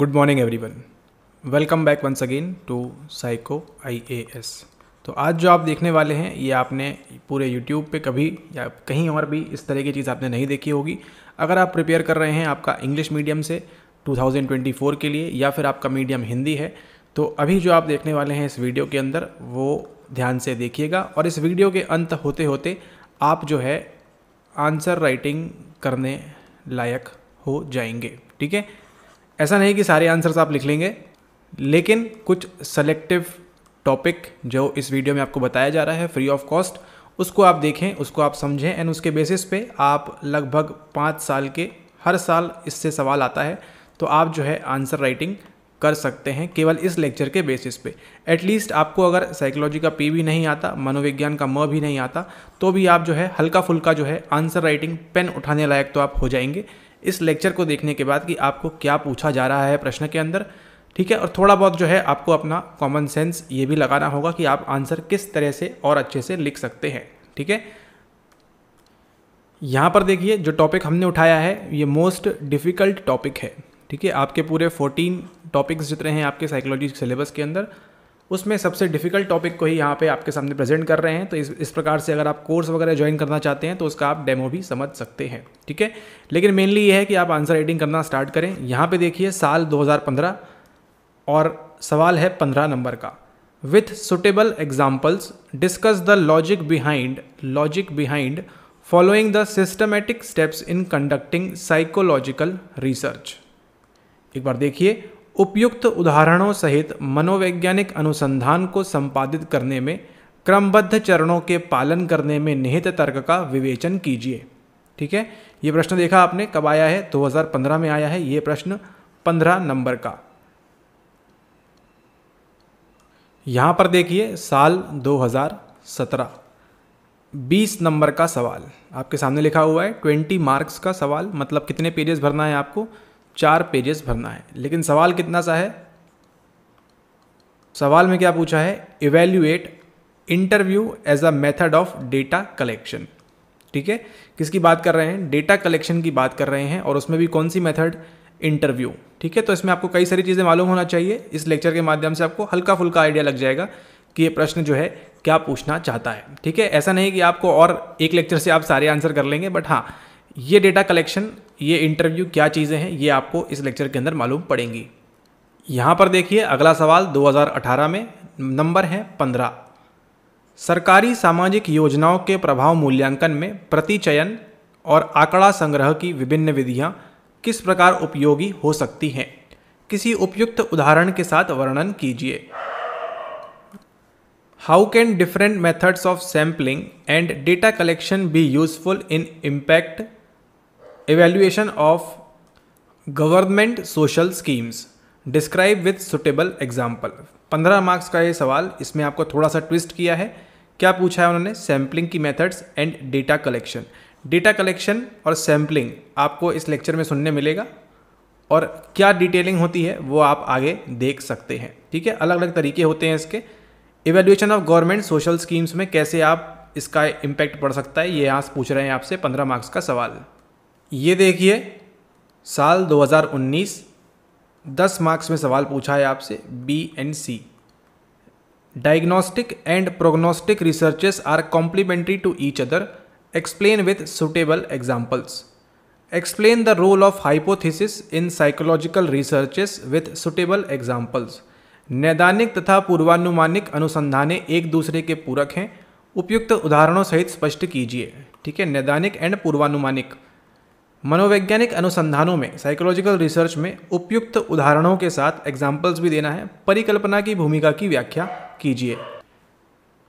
good morning everyone welcome back once again to psycho IAS तो आज जो आप देखने वाले हैं ये आपने पूरे यूट्यूब पे कभी या कहीं और भी इस तरह की चीज़ आपने नहीं देखी होगी अगर आप प्रिपेयर कर रहे हैं आपका इंग्लिश मीडियम से 2024 के लिए या फिर आपका मीडियम हिंदी है तो अभी जो आप देखने वाले हैं इस वीडियो के अंदर वो ध्यान से देखिएगा और इस वीडियो के अंत होते होते आप जो है आंसर राइटिंग करने लायक हो जाएंगे ठीक है ऐसा नहीं कि सारे आंसर्स आप लिख लेंगे लेकिन कुछ सेलेक्टिव टॉपिक जो इस वीडियो में आपको बताया जा रहा है फ्री ऑफ कॉस्ट उसको आप देखें उसको आप समझें एंड उसके बेसिस पे आप लगभग पाँच साल के हर साल इससे सवाल आता है तो आप जो है आंसर राइटिंग कर सकते हैं केवल इस लेक्चर के बेसिस पे एटलीस्ट आपको अगर साइकोलॉजी का पी भी नहीं आता मनोविज्ञान का म भी नहीं आता तो भी आप जो है हल्का फुल्का जो है आंसर राइटिंग पेन उठाने लायक तो आप हो जाएंगे इस लेक्चर को देखने के बाद कि आपको क्या पूछा जा रहा है प्रश्न के अंदर ठीक है और थोड़ा बहुत जो है आपको अपना कॉमन सेंस ये भी लगाना होगा कि आप आंसर किस तरह से और अच्छे से लिख सकते हैं ठीक है यहाँ पर देखिए जो टॉपिक हमने उठाया है ये मोस्ट डिफ़िकल्ट टॉपिक है ठीक है आपके पूरे 14 टॉपिक्स जितने हैं आपके साइकोलॉजी सिलेबस के अंदर उसमें सबसे डिफिकल्ट टॉपिक को ही यहाँ पे आपके सामने प्रेजेंट कर रहे हैं तो इस इस प्रकार से अगर आप कोर्स वगैरह ज्वाइन करना चाहते हैं तो उसका आप डेमो भी समझ सकते हैं ठीक है लेकिन मेनली ये है कि आप आंसर राइटिंग करना स्टार्ट करें यहाँ पे देखिए साल 2015 और सवाल है 15 नंबर का with suitable examples discuss the logic behind logic behind following the systematic steps in conducting psychological research एक बार देखिए उपयुक्त उदाहरणों सहित मनोवैज्ञानिक अनुसंधान को संपादित करने में क्रमबद्ध चरणों के पालन करने में निहित तर्क का विवेचन कीजिए ठीक है ये प्रश्न देखा आपने कब आया है 2015 में आया है ये प्रश्न 15 नंबर का यहां पर देखिए साल 2017 20 नंबर का सवाल आपके सामने लिखा हुआ है 20 मार्क्स का सवाल मतलब कितने पेजेस भरना है आपको चार पेजेस भरना है लेकिन सवाल कितना सा है सवाल में क्या पूछा है evaluate interview as a method of data collection ठीक है किसकी बात कर रहे हैं डेटा कलेक्शन की बात कर रहे हैं और उसमें भी कौन सी मेथड इंटरव्यू ठीक है तो इसमें आपको कई सारी चीज़ें मालूम होना चाहिए इस लेक्चर के माध्यम से आपको हल्का फुल्का आइडिया लग जाएगा कि ये प्रश्न जो है क्या पूछना चाहता है ठीक है ऐसा नहीं कि आपको और एक लेक्चर से आप सारे आंसर कर लेंगे बट हाँ ये डेटा कलेक्शन ये इंटरव्यू क्या चीज़ें हैं ये आपको इस लेक्चर के अंदर मालूम पड़ेंगी यहाँ पर देखिए अगला सवाल 2018 में नंबर है 15 सरकारी सामाजिक योजनाओं के प्रभाव मूल्यांकन में प्रतिचयन और आंकड़ा संग्रह की विभिन्न विधियाँ किस प्रकार उपयोगी हो सकती हैं किसी उपयुक्त उदाहरण के साथ वर्णन कीजिए how can different methods of sampling and data collection be useful in impact evaluation of government social schemes describe with suitable example पंद्रह मार्क्स का ये सवाल इसमें आपको थोड़ा सा ट्विस्ट किया है क्या पूछा है उन्होंने सैम्पलिंग की methods and data collection data collection और सैम्पलिंग आपको इस लेक्चर में सुनने मिलेगा और क्या डिटेलिंग होती है वो आप आगे देख सकते हैं ठीक है अलग अलग तरीके होते हैं इसके evaluation of government social schemes में कैसे आप इसका इम्पैक्ट पड़ सकता है ये यहाँ पूछ रहे हैं आपसे पंद्रह मार्क्स का सवाल ये देखिए साल 2019 10 मार्क्स में सवाल पूछा है आपसे B and C diagnostic and prognostic researches are complementary to each other explain with suitable examples explain the role of hypothesis in psychological researches with suitable examples नैदानिक तथा पूर्वानुमानिक अनुसंधानें एक दूसरे के पूरक हैं उपयुक्त उदाहरणों सहित स्पष्ट कीजिए ठीक है नैदानिक एंड पूर्वानुमानिक मनोवैज्ञानिक अनुसंधानों में साइकोलॉजिकल रिसर्च में उपयुक्त उदाहरणों के साथ एग्जाम्पल्स भी देना है परिकल्पना की भूमिका की व्याख्या कीजिए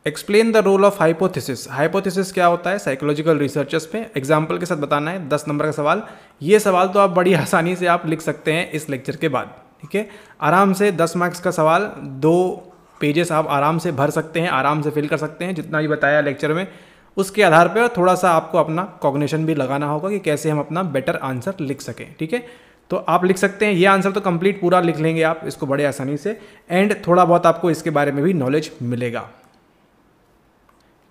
explain the role of hypothesis hypothesis क्या होता है साइकोलॉजिकल रिसर्चेस पे एग्जाम्पल के साथ बताना है दस नंबर का सवाल ये सवाल तो आप बड़ी आसानी से आप लिख सकते हैं इस लेक्चर के बाद ठीक है आराम से दस मार्क्स का सवाल दो पेजेस आप आराम से भर सकते हैं आराम से फिल कर सकते हैं जितना भी बताया लेक्चर में उसके आधार पर थोड़ा सा आपको अपना कॉग्नेशन भी लगाना होगा कि कैसे हम अपना बेटर आंसर लिख सकें ठीक है तो आप लिख सकते हैं ये आंसर तो कंप्लीट पूरा लिख लेंगे आप इसको बड़े आसानी से एंड थोड़ा बहुत आपको इसके बारे में भी नॉलेज मिलेगा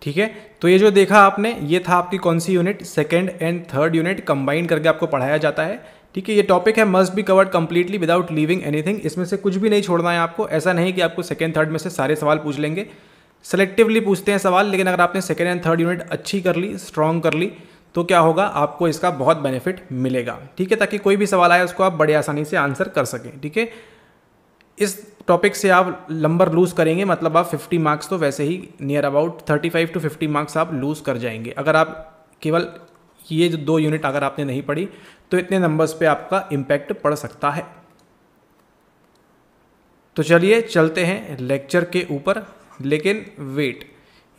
ठीक है तो ये जो देखा आपने ये था आपकी कौन सी unit second and third unit combine करके आपको पढ़ाया जाता है ठीक है ये टॉपिक है must be covered completely without leaving anything इसमें से कुछ भी नहीं छोड़ना है आपको ऐसा नहीं कि आपको सेकेंड थर्ड में से सारे सवाल पूछ लेंगे सेलेक्टिवली पूछते हैं सवाल लेकिन अगर आपने सेकेंड एंड थर्ड यूनिट अच्छी कर ली स्ट्रॉन्ग कर ली तो क्या होगा आपको इसका बहुत बेनिफिट मिलेगा ठीक है ताकि कोई भी सवाल आए उसको आप बड़े आसानी से आंसर कर सकें ठीक है इस टॉपिक से आप नंबर लूज करेंगे मतलब आप 50 मार्क्स तो वैसे ही नियर अबाउट 35 टू 50 मार्क्स आप लूज कर जाएंगे अगर आप केवल ये जो दो यूनिट अगर आपने नहीं पढ़ी तो इतने नंबर्स पे आपका इम्पैक्ट पड़ सकता है तो चलिए चलते हैं लेक्चर के ऊपर लेकिन वेट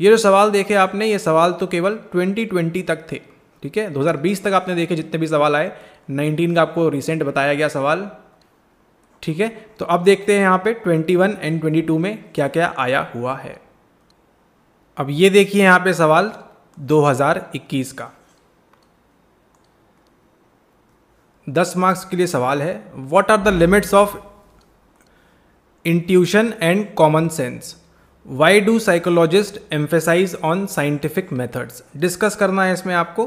ये जो सवाल देखे आपने ये सवाल तो केवल 2020 तक थे ठीक है 2020 तक आपने देखे जितने भी सवाल आए 19 का आपको रिसेंट बताया गया सवाल ठीक है तो अब देखते हैं यहाँ पे 21 एंड 22 में क्या क्या आया हुआ है अब ये देखिए यहाँ पे सवाल 2021 का 10 मार्क्स के लिए सवाल है what are the limits of intuition and common sense why do psychologist emphasise on scientific methods discuss करना है इसमें आपको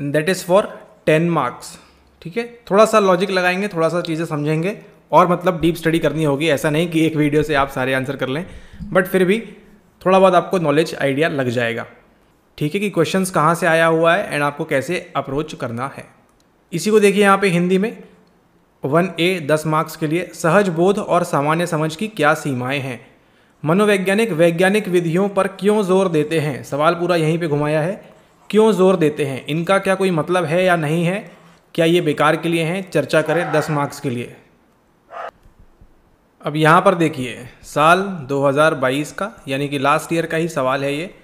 that is for ten marks ठीक है थोड़ा सा लॉजिक लगाएंगे थोड़ा सा चीज़ें समझेंगे और मतलब डीप स्टडी करनी होगी ऐसा नहीं कि एक वीडियो से आप सारे आंसर कर लें बट फिर भी थोड़ा बहुत आपको नॉलेज आइडिया लग जाएगा ठीक है कि क्वेश्चंस कहाँ से आया हुआ है एंड आपको कैसे अप्रोच करना है इसी को देखिए यहाँ पे हिंदी में वन ए दस मार्क्स के लिए सहज बोध और सामान्य समझ की क्या सीमाएँ हैं मनोवैज्ञानिक वैज्ञानिक विधियों पर क्यों जोर देते हैं सवाल पूरा यहीं पे घुमाया है क्यों जोर देते हैं इनका क्या कोई मतलब है या नहीं है क्या ये बेकार के लिए हैं चर्चा करें दस मार्क्स के लिए अब यहाँ पर देखिए साल 2022 का यानी कि लास्ट ईयर का ही सवाल है ये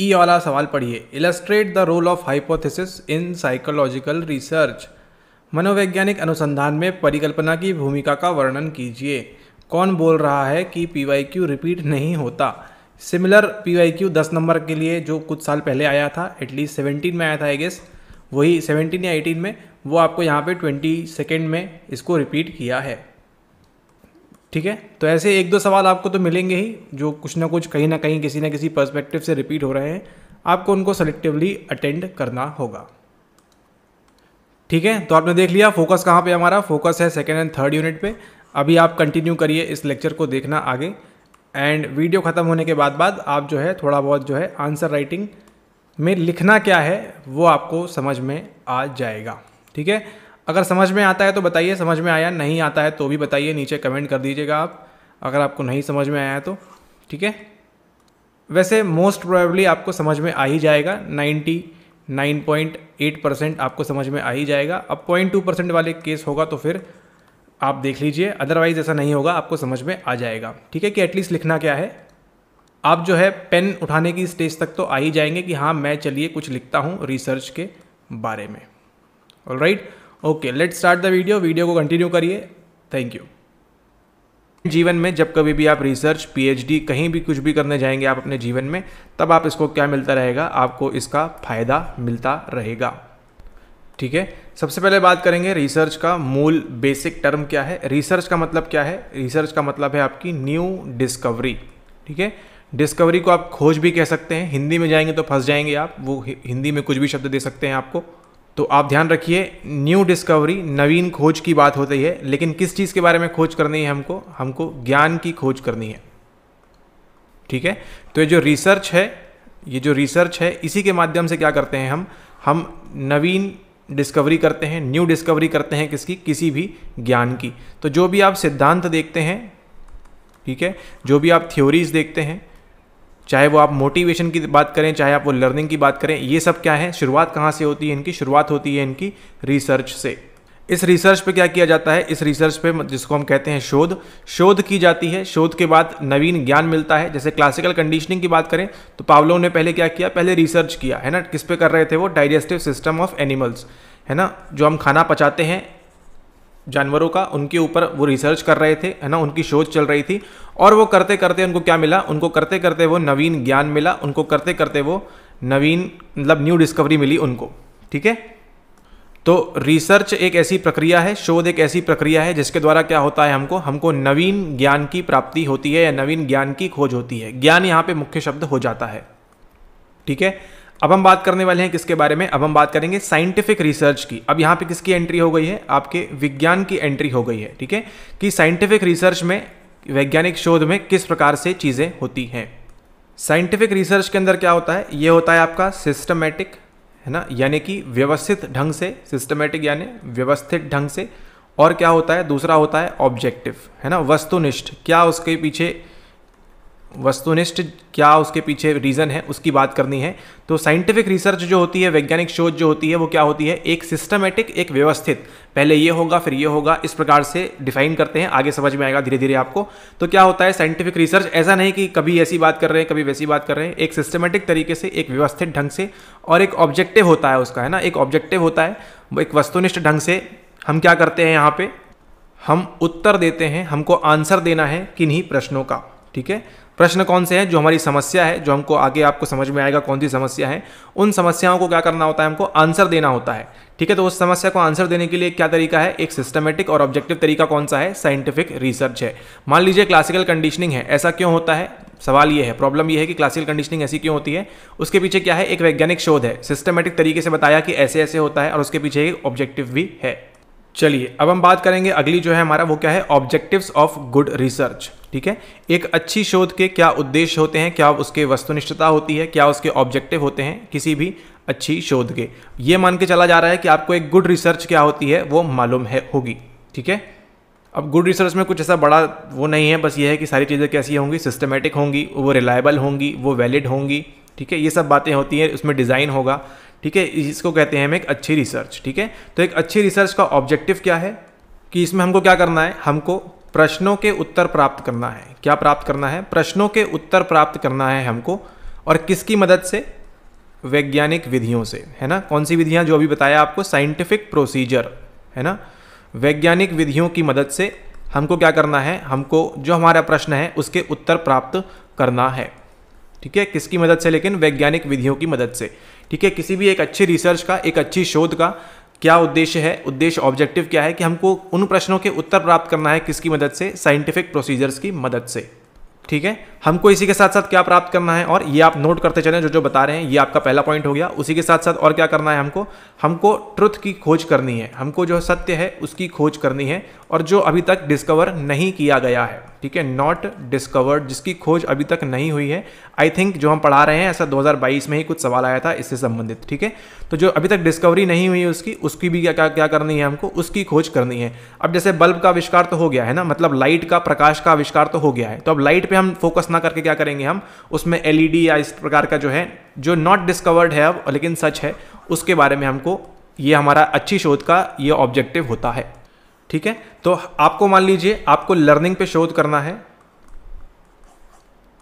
ई वाला सवाल पढ़िए illustrate the role of hypothesis in psychological research मनोवैज्ञानिक अनुसंधान में परिकल्पना की भूमिका का वर्णन कीजिए कौन बोल रहा है कि पी रिपीट नहीं होता सिमिलर पी वाई क्यू दस नंबर के लिए जो कुछ साल पहले आया था एटलीस्ट सेवनटीन में आया था आई गेस वही सेवेंटीन या एटीन में वो आपको यहाँ पे ट्वेंटी सेकेंड में इसको रिपीट किया है ठीक है तो ऐसे एक दो सवाल आपको तो मिलेंगे ही जो कुछ ना कुछ कहीं ना कहीं किसी ना किसी पर्सपेक्टिव से रिपीट हो रहे हैं आपको उनको सेलेक्टिवली अटेंड करना होगा ठीक है तो आपने देख लिया फोकस कहाँ पे हमारा फोकस है सेकेंड एंड थर्ड यूनिट पे अभी आप कंटिन्यू करिए इस लेक्चर को देखना आगे एंड वीडियो ख़त्म होने के बाद बाद आप जो है थोड़ा बहुत जो है आंसर राइटिंग में लिखना क्या है वो आपको समझ में आ जाएगा ठीक है अगर समझ में आता है तो बताइए समझ में आया नहीं आता है तो भी बताइए नीचे कमेंट कर दीजिएगा आप अगर आपको नहीं समझ में आया तो ठीक है वैसे मोस्ट प्रोबेबली आपको समझ में आ ही जाएगा 99.8 परसेंट आपको समझ में आ ही जाएगा अब 0.2 परसेंट वाले केस होगा तो फिर आप देख लीजिए अदरवाइज़ ऐसा नहीं होगा आपको समझ में आ जाएगा ठीक है कि एटलीस्ट लिखना क्या है आप जो है पेन उठाने की स्टेज तक तो आ ही जाएंगे कि हाँ मैं चलिए कुछ लिखता हूँ रिसर्च के बारे में all right okay let start the video video को कंटिन्यू करिए थैंक यू जीवन में जब कभी भी आप रिसर्च पीएचडी कहीं भी कुछ भी करने जाएंगे आप अपने जीवन में तब आप इसको क्या मिलता रहेगा आपको इसका फ़ायदा मिलता रहेगा ठीक है सबसे पहले बात करेंगे रिसर्च का मूल बेसिक टर्म क्या है रिसर्च का मतलब क्या है रिसर्च का मतलब है आपकी न्यू डिस्कवरी ठीक है डिस्कवरी को आप खोज भी कह सकते हैं हिंदी में जाएंगे तो फंस जाएंगे आप वो हिंदी में कुछ भी शब्द दे सकते हैं आपको तो आप ध्यान रखिए न्यू डिस्कवरी नवीन खोज की बात होती है लेकिन किस चीज़ के बारे में खोज करनी है हमको हमको ज्ञान की खोज करनी है ठीक है तो ये जो रिसर्च है ये जो रिसर्च है इसी के माध्यम से क्या करते हैं हम हम नवीन डिस्कवरी करते हैं न्यू डिस्कवरी करते हैं किसकी किसी भी ज्ञान की तो जो भी आप सिद्धांत देखते हैं ठीक है जो भी आप थ्योरीज देखते हैं चाहे वो आप मोटिवेशन की बात करें चाहे आप वो लर्निंग की बात करें ये सब क्या है शुरुआत कहाँ से होती है इनकी शुरुआत होती है इनकी रिसर्च से इस रिसर्च पे क्या किया जाता है इस रिसर्च पे जिसको हम कहते हैं शोध शोध की जाती है शोध के बाद नवीन ज्ञान मिलता है जैसे क्लासिकल कंडीशनिंग की बात करें तो पावलो ने पहले क्या किया पहले रिसर्च किया है ना किस पे कर रहे थे वो डाइजेस्टिव सिस्टम ऑफ एनिमल्स है ना जो हम खाना पचाते हैं जानवरों का उनके ऊपर वो रिसर्च कर रहे थे है ना उनकी शोध चल रही थी और वो करते करते उनको क्या मिला उनको करते करते वो नवीन ज्ञान मिला उनको करते करते वो नवीन मतलब न्यू डिस्कवरी मिली उनको ठीक है तो रिसर्च एक ऐसी प्रक्रिया है शोध एक ऐसी प्रक्रिया है जिसके द्वारा क्या होता है हमको हमको नवीन ज्ञान की प्राप्ति होती है या नवीन ज्ञान की खोज होती है ज्ञान यहाँ पे मुख्य शब्द हो जाता है ठीक है अब हम बात करने वाले हैं किसके बारे में अब हम बात करेंगे साइंटिफिक रिसर्च की अब यहाँ पे किसकी एंट्री हो गई है आपके विज्ञान की एंट्री हो गई है ठीक है कि साइंटिफिक रिसर्च में वैज्ञानिक शोध में किस प्रकार से चीज़ें होती हैं साइंटिफिक रिसर्च के अंदर क्या होता है ये होता है आपका सिस्टमेटिक है ना यानी कि व्यवस्थित ढंग से सिस्टमेटिक यानी व्यवस्थित ढंग से और क्या होता है दूसरा होता है ऑब्जेक्टिव है ना वस्तुनिष्ठ क्या उसके पीछे वस्तुनिष्ठ क्या उसके पीछे रीज़न है उसकी बात करनी है तो साइंटिफिक रिसर्च जो होती है वैज्ञानिक शोध जो होती है वो क्या होती है एक सिस्टमेटिक एक व्यवस्थित पहले ये होगा फिर ये होगा इस प्रकार से डिफाइन करते हैं आगे समझ में आएगा धीरे धीरे आपको तो क्या होता है साइंटिफिक रिसर्च ऐसा नहीं कि कभी ऐसी बात कर रहे हैं कभी वैसी बात कर रहे हैं एक सिस्टमेटिक तरीके से एक व्यवस्थित ढंग से और एक ऑब्जेक्टिव होता है उसका है ना एक ऑब्जेक्टिव होता है एक वस्तुनिष्ठ ढंग से हम क्या करते हैं यहाँ पर हम उत्तर देते हैं हमको आंसर देना है किन्हीं प्रश्नों का ठीक है प्रश्न कौन से हैं जो हमारी समस्या है जो हमको आगे आपको समझ में आएगा कौन सी समस्या है उन समस्याओं को क्या करना होता है हमको आंसर देना होता है ठीक है तो उस समस्या को आंसर देने के लिए क्या तरीका है एक सिस्टमेटिक और ऑब्जेक्टिव तरीका कौन सा है साइंटिफिक रिसर्च है मान लीजिए क्लासिकल कंडीशनिंग है ऐसा क्यों होता है सवाल ये है प्रॉब्लम ये है कि क्लासिकल कंडीशनिंग ऐसी क्यों होती है उसके पीछे क्या है एक वैज्ञानिक शोध है सिस्टमेटिक तरीके से बताया कि ऐसे ऐसे होता है और उसके पीछे एक ऑब्जेक्टिव भी है चलिए अब हम बात करेंगे अगली जो है हमारा वो क्या है ऑब्जेक्टिव्स ऑफ गुड रिसर्च ठीक है एक अच्छी शोध के क्या उद्देश्य होते हैं क्या उसके वस्तुनिष्ठता होती है क्या उसके ऑब्जेक्टिव होते हैं किसी भी अच्छी शोध के ये मान के चला जा रहा है कि आपको एक गुड रिसर्च क्या होती है वो मालूम है होगी ठीक है अब गुड रिसर्च में कुछ ऐसा बड़ा वो नहीं है बस ये है कि सारी चीज़ें कैसी होंगी सिस्टमेटिक होंगी वो रिलायबल होंगी वो वैलिड होंगी ठीक है ये सब बातें होती हैं उसमें डिज़ाइन होगा ठीक है इसको कहते हैं हम एक अच्छी रिसर्च ठीक है तो एक अच्छी रिसर्च का ऑब्जेक्टिव क्या है कि इसमें हमको क्या करना है हमको प्रश्नों के उत्तर प्राप्त करना है क्या प्राप्त करना है प्रश्नों के उत्तर प्राप्त करना है हमको और किसकी मदद से वैज्ञानिक विधियों से है ना कौन सी विधियां जो अभी बताया आपको साइंटिफिक प्रोसीजर है ना वैज्ञानिक विधियों की मदद से हमको क्या करना है हमको जो हमारा प्रश्न है उसके उत्तर प्राप्त करना है ठीक है किसकी मदद से लेकिन वैज्ञानिक विधियों की मदद से ठीक है किसी भी एक अच्छी रिसर्च का एक अच्छी शोध का क्या उद्देश्य है उद्देश्य ऑब्जेक्टिव क्या है कि हमको उन प्रश्नों के उत्तर प्राप्त करना है किसकी मदद से साइंटिफिक प्रोसीजर्स की मदद से ठीक है हमको इसी के साथ साथ क्या प्राप्त करना है और ये आप नोट करते चलें जो जो बता रहे हैं ये आपका पहला पॉइंट हो गया उसी के साथ साथ और क्या करना है हमको हमको ट्रुथ की खोज करनी है हमको जो सत्य है उसकी खोज करनी है और जो अभी तक डिस्कवर नहीं किया गया है ठीक है नॉट डिस्कवर्ड जिसकी खोज अभी तक नहीं हुई है आई थिंक जो हम पढ़ा रहे हैं ऐसा 2022 में ही कुछ सवाल आया था इससे संबंधित ठीक है तो जो अभी तक डिस्कवरी नहीं हुई है उसकी उसकी भी क्या क्या क्या करनी है हमको उसकी खोज करनी है अब जैसे बल्ब का आविष्कार तो हो गया है ना मतलब लाइट का प्रकाश का आविष्कार तो हो गया है तो अब लाइट पर हम फोकस ना करके क्या करेंगे हम उसमें एल या इस प्रकार का जो है जो नॉट डिस्कवर्ड है अब लेकिन सच है उसके बारे में हमको ये हमारा अच्छी शोध का ये ऑब्जेक्टिव होता है ठीक है तो आपको मान लीजिए आपको लर्निंग पे शोध करना है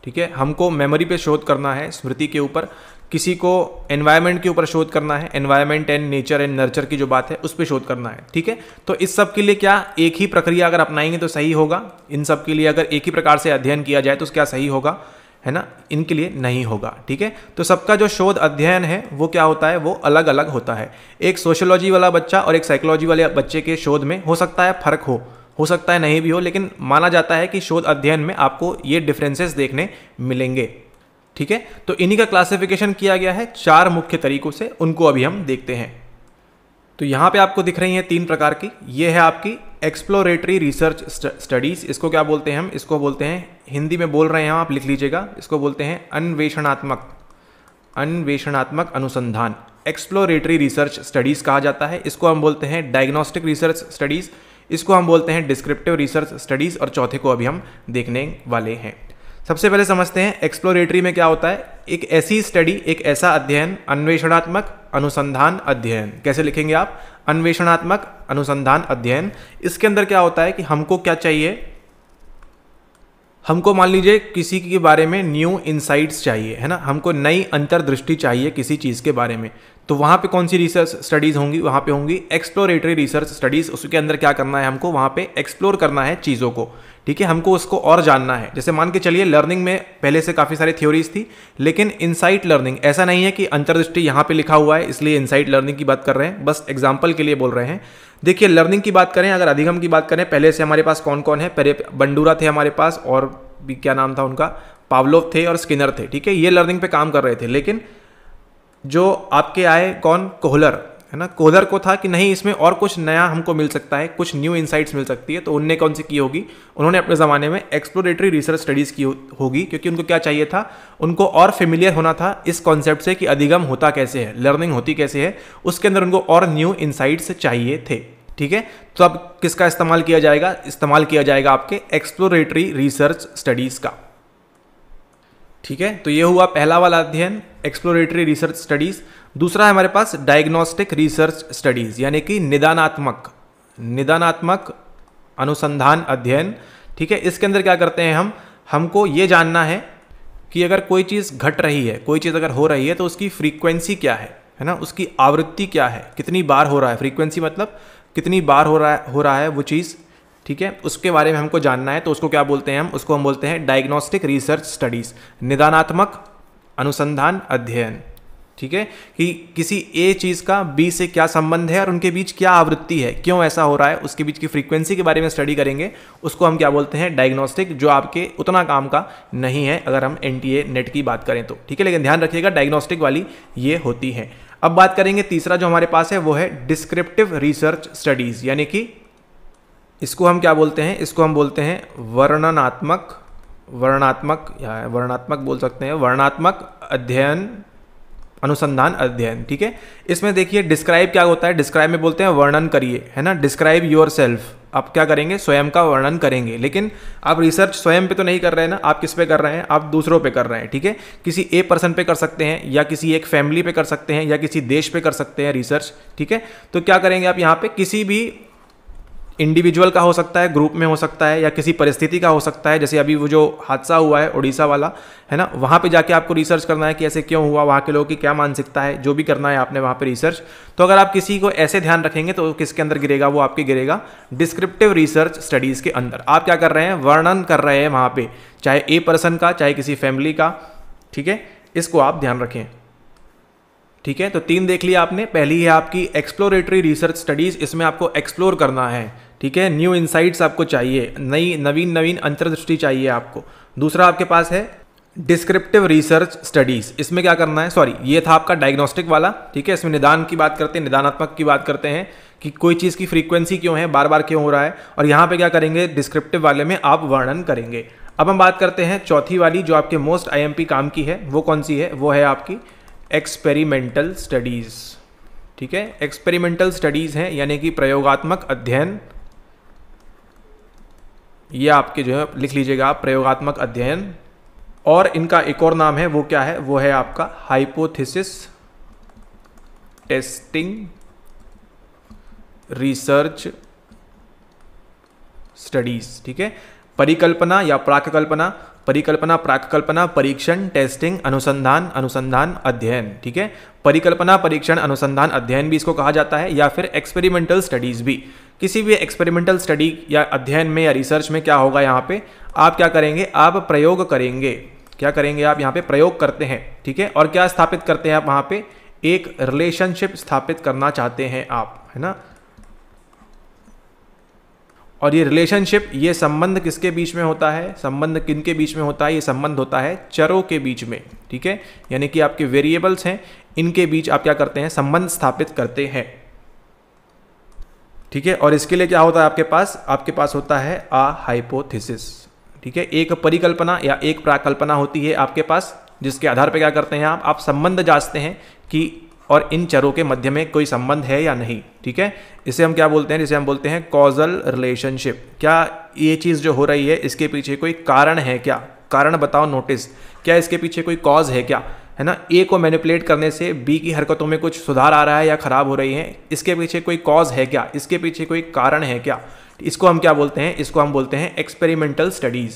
ठीक है हमको मेमोरी पे शोध करना है स्मृति के ऊपर किसी को एनवायरनमेंट के ऊपर शोध करना है environment and nature and nurture की जो बात है उस पर शोध करना है ठीक है तो इस सब के लिए क्या एक ही प्रक्रिया अगर अपनाएंगे तो सही होगा इन सब के लिए अगर एक ही प्रकार से अध्ययन किया जाए तो क्या सही होगा है ना इनके लिए नहीं होगा ठीक है तो सबका जो शोध अध्ययन है वो क्या होता है वो अलग अलग होता है एक सोशोलॉजी वाला बच्चा और एक साइकोलॉजी वाले बच्चे के शोध में हो सकता है फर्क हो हो सकता है नहीं भी हो लेकिन माना जाता है कि शोध अध्ययन में आपको ये डिफरेंसेस देखने मिलेंगे ठीक है तो इन्हीं का क्लासिफिकेशन किया गया है चार मुख्य तरीकों से उनको अभी हम देखते हैं तो यहाँ पे आपको दिख रही हैं तीन प्रकार की ये है आपकी एक्सप्लोरेटरी रिसर्च स्टडीज़ इसको क्या बोलते हैं हम इसको बोलते हैं हिंदी में बोल रहे हैं हम आप लिख लीजिएगा इसको बोलते हैं अन्वेषणात्मक अन्वेषणात्मक अनुसंधान एक्सप्लोरेटरी रिसर्च स्टडीज़ कहा जाता है इसको हम बोलते हैं डायग्नोस्टिक रिसर्च स्टडीज़ इसको हम बोलते हैं डिस्क्रिप्टिव रिसर्च स्टडीज़ और चौथे को अभी हम देखने वाले हैं सबसे पहले समझते हैं एक्सप्लोरेटरी में क्या होता है एक ऐसी स्टडी एक ऐसा अध्ययन अन्वेषणात्मक अनुसंधान अध्ययन कैसे लिखेंगे आप अन्वेषणात्मक अनुसंधान अध्ययन इसके अंदर क्या होता है कि हमको क्या चाहिए हमको मान लीजिए किसी के बारे में न्यू इंसाइट्स चाहिए है ना हमको नई अंतर्दृष्टि चाहिए किसी चीज़ के बारे में तो वहाँ पे कौन सी रिसर्च स्टडीज़ होंगी वहाँ पे होंगी एक्सप्लोरेटरी रिसर्च स्टडीज़ उसके अंदर क्या करना है हमको वहाँ पे एक्सप्लोर करना है चीज़ों को ठीक है हमको उसको और जानना है जैसे मान के चलिए लर्निंग में पहले से काफ़ी सारी थ्योरीज थी लेकिन इनसाइट लर्निंग ऐसा नहीं है कि अंतर्दृष्टि यहाँ पे लिखा हुआ है इसलिए इनसाइट लर्निंग की बात कर रहे हैं बस एग्जाम्पल के लिए बोल रहे हैं देखिए लर्निंग की बात करें अगर अधिगम की बात करें पहले से हमारे पास कौन कौन है पहले बंडूरा थे हमारे पास और भी क्या नाम था उनका पावलोव थे और स्किनर थे ठीक है ये लर्निंग पे काम कर रहे थे लेकिन जो आपके आए कौन कोहलर है ना कोदर को था कि नहीं इसमें और कुछ नया हमको मिल सकता है कुछ न्यू इंसाइट्स मिल सकती है तो उनने कौन सी की होगी उन्होंने अपने ज़माने में एक्सप्लोरेटरी रिसर्च स्टडीज़ की होगी क्योंकि उनको क्या चाहिए था उनको और फेमिलियर होना था इस कॉन्सेप्ट से कि अधिगम होता कैसे है लर्निंग होती कैसे है उसके अंदर उनको और न्यू इंसाइट्स चाहिए थे ठीक है तो अब किसका इस्तेमाल किया जाएगा इस्तेमाल किया जाएगा आपके एक्सप्लोरेटरी रिसर्च स्टडीज़ का ठीक है तो ये हुआ पहला वाला अध्ययन एक्सप्लोरेटरी रिसर्च स्टडीज़ दूसरा है हमारे पास डायग्नोस्टिक रिसर्च स्टडीज़ यानी कि निदानात्मक निदानात्मक अनुसंधान अध्ययन ठीक है इसके अंदर क्या करते हैं हम हमको ये जानना है कि अगर कोई चीज़ घट रही है कोई चीज़ अगर हो रही है तो उसकी फ्रीक्वेंसी क्या है है ना उसकी आवृत्ति क्या है कितनी बार हो रहा है फ्रीक्वेंसी मतलब कितनी बार हो रहा है हो रहा है वो चीज़ ठीक है उसके बारे में हमको जानना है तो उसको क्या बोलते हैं हम उसको हम बोलते हैं डायग्नोस्टिक रिसर्च स्टडीज़ निदानात्मक अनुसंधान अध्ययन ठीक है कि किसी ए चीज़ का बी से क्या संबंध है और उनके बीच क्या आवृत्ति है क्यों ऐसा हो रहा है उसके बीच की फ्रीक्वेंसी के बारे में स्टडी करेंगे उसको हम क्या बोलते हैं डायग्नोस्टिक जो आपके उतना काम का नहीं है अगर हम एन नेट की बात करें तो ठीक है लेकिन ध्यान रखिएगा डायग्नोस्टिक वाली ये होती है अब बात करेंगे तीसरा जो हमारे पास है वो है डिस्क्रिप्टिव रिसर्च स्टडीज़ यानी कि इसको हम क्या बोलते हैं इसको हम बोलते हैं वर्णनात्मक वर्णात्मक या वर्णात्मक बोल सकते हैं वर्णात्मक अध्ययन अनुसंधान अध्ययन ठीक है इसमें देखिए डिस्क्राइब क्या होता है डिस्क्राइब में बोलते हैं वर्णन करिए है ना डिस्क्राइब योर सेल्फ आप क्या करेंगे स्वयं का वर्णन करेंगे लेकिन आप रिसर्च स्वयं पे तो नहीं कर रहे हैं ना आप किस पे कर रहे हैं आप दूसरों पे कर रहे हैं ठीक है किसी ए पर्सन पे कर सकते हैं या किसी एक फैमिली पे कर सकते हैं या किसी देश पे कर सकते हैं रिसर्च ठीक है तो क्या करेंगे आप यहाँ पे किसी भी इंडिविजुअल का हो सकता है ग्रुप में हो सकता है या किसी परिस्थिति का हो सकता है जैसे अभी वो जो हादसा हुआ है उड़ीसा वाला है ना वहाँ पे जाके आपको रिसर्च करना है कि ऐसे क्यों हुआ वहाँ के लोगों की क्या मानसिकता है जो भी करना है आपने वहाँ पे रिसर्च तो अगर आप किसी को ऐसे ध्यान रखेंगे तो किसके अंदर गिरेगा वो आपके गिरेगा डिस्क्रिप्टिव रिसर्च स्टडीज़ के अंदर आप क्या कर रहे हैं वर्णन कर रहे हैं वहाँ पर चाहे ए पर्सन का चाहे किसी फैमिली का ठीक है इसको आप ध्यान रखें ठीक है तो तीन देख लिया आपने पहली है आपकी एक्सप्लोरेटरी रिसर्च स्टडीज़ इसमें आपको एक्सप्लोर करना है ठीक है न्यू इंसाइट्स आपको चाहिए नई नवीन नवीन अंतर्दृष्टि चाहिए आपको दूसरा आपके पास है डिस्क्रिप्टिव रिसर्च स्टडीज़ इसमें क्या करना है सॉरी ये था आपका डायग्नोस्टिक वाला ठीक है इसमें निदान की बात करते हैं निदानात्मक की बात करते हैं कि कोई चीज़ की फ्रीक्वेंसी क्यों है बार बार क्यों हो रहा है और यहाँ पे क्या करेंगे डिस्क्रिप्टिव वाले में आप वर्णन करेंगे अब हम बात करते हैं चौथी वाली जो आपके मोस्ट आई काम की है वो कौन सी है वो है आपकी एक्सपेरिमेंटल स्टडीज़ ठीक है एक्सपेरिमेंटल स्टडीज़ हैं यानी कि प्रयोगात्मक अध्ययन ये आपके जो है लिख लीजिएगा आप प्रयोगात्मक अध्ययन और इनका एक और नाम है वो क्या है वो है आपका हाइपोथेसिस टेस्टिंग रिसर्च स्टडीज ठीक है परिकल्पना या प्राककल्पना परिकल्पना प्राककल्पना परीक्षण टेस्टिंग अनुसंधान अनुसंधान अध्ययन ठीक है परिकल्पना परीक्षण अनुसंधान अध्ययन भी इसको कहा जाता है या फिर एक्सपेरिमेंटल स्टडीज भी किसी भी एक्सपेरिमेंटल स्टडी या अध्ययन में या रिसर्च में क्या होगा यहाँ पे आप क्या करेंगे आप प्रयोग करेंगे क्या करेंगे आप यहाँ पे प्रयोग करते हैं ठीक है और क्या स्थापित करते हैं आप वहाँ पे एक रिलेशनशिप स्थापित करना चाहते हैं आप है ना और ये रिलेशनशिप ये संबंध किसके बीच में होता है संबंध किन के बीच में होता है ये संबंध होता है चरों के बीच में ठीक है यानी कि आपके वेरिएबल्स हैं इनके बीच आप क्या करते हैं संबंध स्थापित करते हैं ठीक है और इसके लिए क्या होता है आपके पास आपके पास होता है आ हाइपोथिसिस ठीक है एक परिकल्पना या एक प्राकल्पना होती है आपके पास जिसके आधार पर क्या करते हैं आप आप संबंध जांचते हैं कि और इन चरों के मध्य में कोई संबंध है या नहीं ठीक है इसे हम क्या बोलते हैं जिसे हम बोलते हैं कॉजल रिलेशनशिप क्या ये चीज़ जो हो रही है इसके पीछे कोई कारण है क्या कारण बताओ नोटिस क्या इसके पीछे कोई कॉज है क्या है ना ए को मैनिपुलेट करने से बी की हरकतों में कुछ सुधार आ रहा है या ख़राब हो रही है इसके पीछे कोई कॉज है क्या इसके पीछे कोई कारण है क्या इसको हम क्या बोलते हैं इसको हम बोलते हैं एक्सपेरिमेंटल स्टडीज़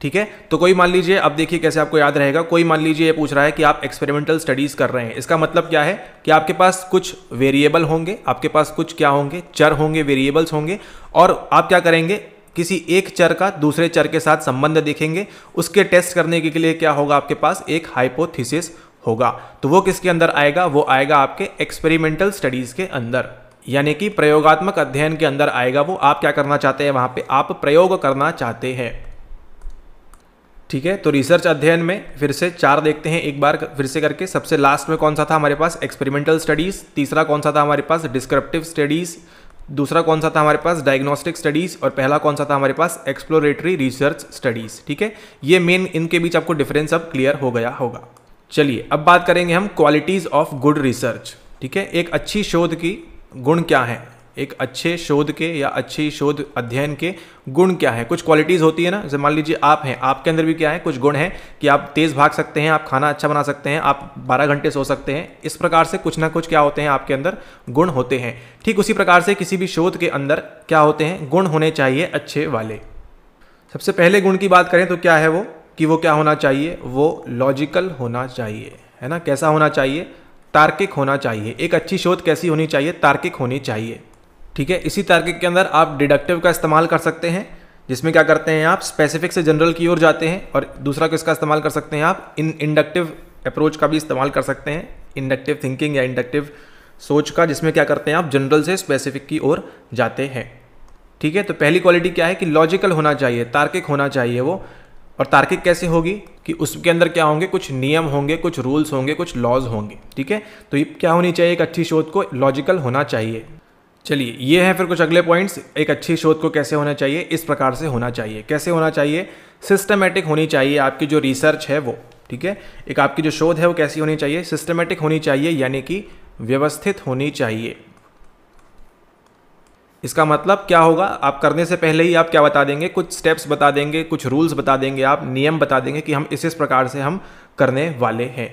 ठीक है तो कोई मान लीजिए अब देखिए कैसे आपको याद रहेगा कोई मान लीजिए ये पूछ रहा है कि आप एक्सपेरिमेंटल स्टडीज़ कर रहे हैं इसका मतलब क्या है कि आपके पास कुछ वेरिएबल होंगे आपके पास कुछ क्या होंगे चर होंगे वेरिएबल्स होंगे और आप क्या करेंगे किसी एक चर का दूसरे चर के साथ संबंध देखेंगे उसके टेस्ट करने के लिए क्या होगा आपके पास एक हाइपोथीसिस होगा तो वो किसके अंदर आएगा वो आएगा आपके एक्सपेरिमेंटल स्टडीज़ के अंदर यानी कि प्रयोगात्मक अध्ययन के अंदर आएगा वो आप क्या करना चाहते हैं वहां पे आप प्रयोग करना चाहते हैं ठीक है तो रिसर्च अध्ययन में फिर से चार देखते हैं एक बार फिर से करके सबसे लास्ट में कौन सा था हमारे पास एक्सपेरिमेंटल स्टडीज़ तीसरा कौन सा था हमारे पास डिस्क्रिप्टिव स्टडीज़ दूसरा कौन सा था हमारे पास डायग्नोस्टिक स्टडीज़ और पहला कौन सा था हमारे पास एक्सप्लोरेटरी रिसर्च स्टडीज़ ठीक है ये मेन इनके बीच आपको डिफरेंस अब क्लियर हो गया होगा चलिए अब बात करेंगे हम क्वालिटीज़ ऑफ गुड रिसर्च ठीक है एक अच्छी शोध की गुण क्या है एक अच्छे शोध के या अच्छी शोध अध्ययन के गुण क्या है कुछ क्वालिटीज़ होती है ना जैसे मान लीजिए आप हैं आपके अंदर भी क्या है कुछ गुण हैं कि आप तेज़ भाग सकते हैं आप खाना अच्छा बना सकते हैं आप 12 घंटे सो सकते हैं इस प्रकार से कुछ ना कुछ क्या होते हैं आपके अंदर गुण होते हैं ठीक उसी प्रकार से किसी भी शोध के अंदर क्या होते हैं गुण होने चाहिए अच्छे वाले सबसे पहले गुण की बात करें तो क्या है वो कि वो क्या होना चाहिए वो लॉजिकल होना चाहिए है ना कैसा होना चाहिए तार्किक होना चाहिए एक अच्छी शोध कैसी होनी चाहिए तार्किक होनी चाहिए ठीक है इसी तार्किक के अंदर आप डिडक्टिव का इस्तेमाल कर सकते हैं जिसमें क्या करते हैं आप स्पेसिफिक से जनरल की ओर जाते हैं और दूसरा किसका इस्तेमाल कर सकते हैं आप इन इंडक्टिव अप्रोच का भी इस्तेमाल कर सकते हैं इंडक्टिव थिंकिंग या इंडक्टिव सोच का जिसमें क्या करते हैं आप जनरल से स्पेसिफिक की ओर जाते हैं ठीक है तो पहली क्वालिटी क्या है कि लॉजिकल होना चाहिए तार्किक होना चाहिए वो और तार्किक कैसे होगी कि उसके अंदर क्या होंगे कुछ नियम होंगे कुछ रूल्स होंगे कुछ लॉज होंगे ठीक है तो ये क्या होनी चाहिए एक अच्छी शोध को लॉजिकल होना चाहिए चलिए ये है फिर कुछ अगले पॉइंट्स एक अच्छी शोध को कैसे होना चाहिए इस प्रकार से होना चाहिए कैसे होना चाहिए सिस्टमेटिक होनी चाहिए आपकी जो रिसर्च है वो ठीक है एक आपकी जो शोध है वो कैसी होनी चाहिए सिस्टमेटिक होनी चाहिए यानी कि व्यवस्थित होनी चाहिए इसका मतलब क्या होगा आप करने से पहले ही आप क्या बता देंगे कुछ स्टेप्स बता देंगे कुछ रूल्स बता देंगे आप नियम बता देंगे कि हम इस इस प्रकार से हम करने वाले हैं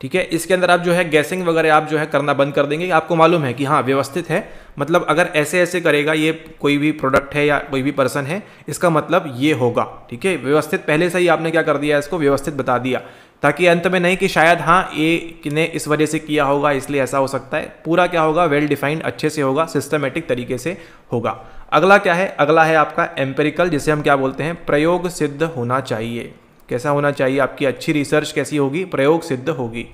ठीक है इसके अंदर आप जो है गैसिंग वगैरह आप जो है करना बंद कर देंगे आपको मालूम है कि हाँ व्यवस्थित है मतलब अगर ऐसे ऐसे करेगा ये कोई भी प्रोडक्ट है या कोई भी पर्सन है इसका मतलब ये होगा ठीक है व्यवस्थित पहले से ही आपने क्या कर दिया इसको व्यवस्थित बता दिया ताकि अंत में नहीं कि शायद हाँ ये ने इस वजह से किया होगा इसलिए ऐसा हो सकता है पूरा क्या होगा वेल डिफाइंड अच्छे से होगा सिस्टमेटिक तरीके से होगा अगला क्या है अगला है आपका एम्पेरिकल जिसे हम क्या बोलते हैं प्रयोग सिद्ध होना चाहिए कैसा होना चाहिए आपकी अच्छी रिसर्च कैसी होगी प्रयोग सिद्ध होगी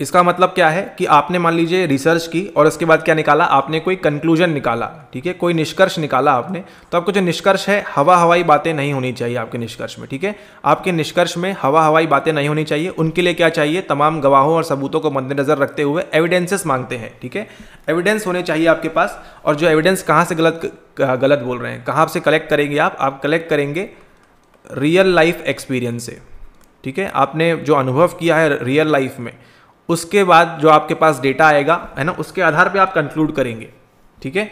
इसका मतलब क्या है कि आपने मान लीजिए रिसर्च की और उसके बाद क्या निकाला आपने कोई कंक्लूजन निकाला ठीक है कोई निष्कर्ष निकाला आपने तो आपको जो निष्कर्ष है हवा हवाई बातें नहीं होनी चाहिए आपके निष्कर्ष में ठीक है आपके निष्कर्ष में हवा हवाई बातें नहीं होनी चाहिए उनके लिए क्या चाहिए तमाम गवाहों और सबूतों को मद्देनजर रखते हुए एविडेंसेस मांगते हैं ठीक है एविडेंस होने चाहिए आपके पास और जो एविडेंस कहाँ से गलत गलत बोल रहे हैं कहाँ से कलेक्ट करेंगे आप कलेक्ट करेंगे रियल लाइफ एक्सपीरियंस से ठीक है आपने जो अनुभव किया है रियल लाइफ में उसके बाद जो आपके पास डेटा आएगा है ना उसके आधार पे आप कंक्लूड करेंगे ठीक है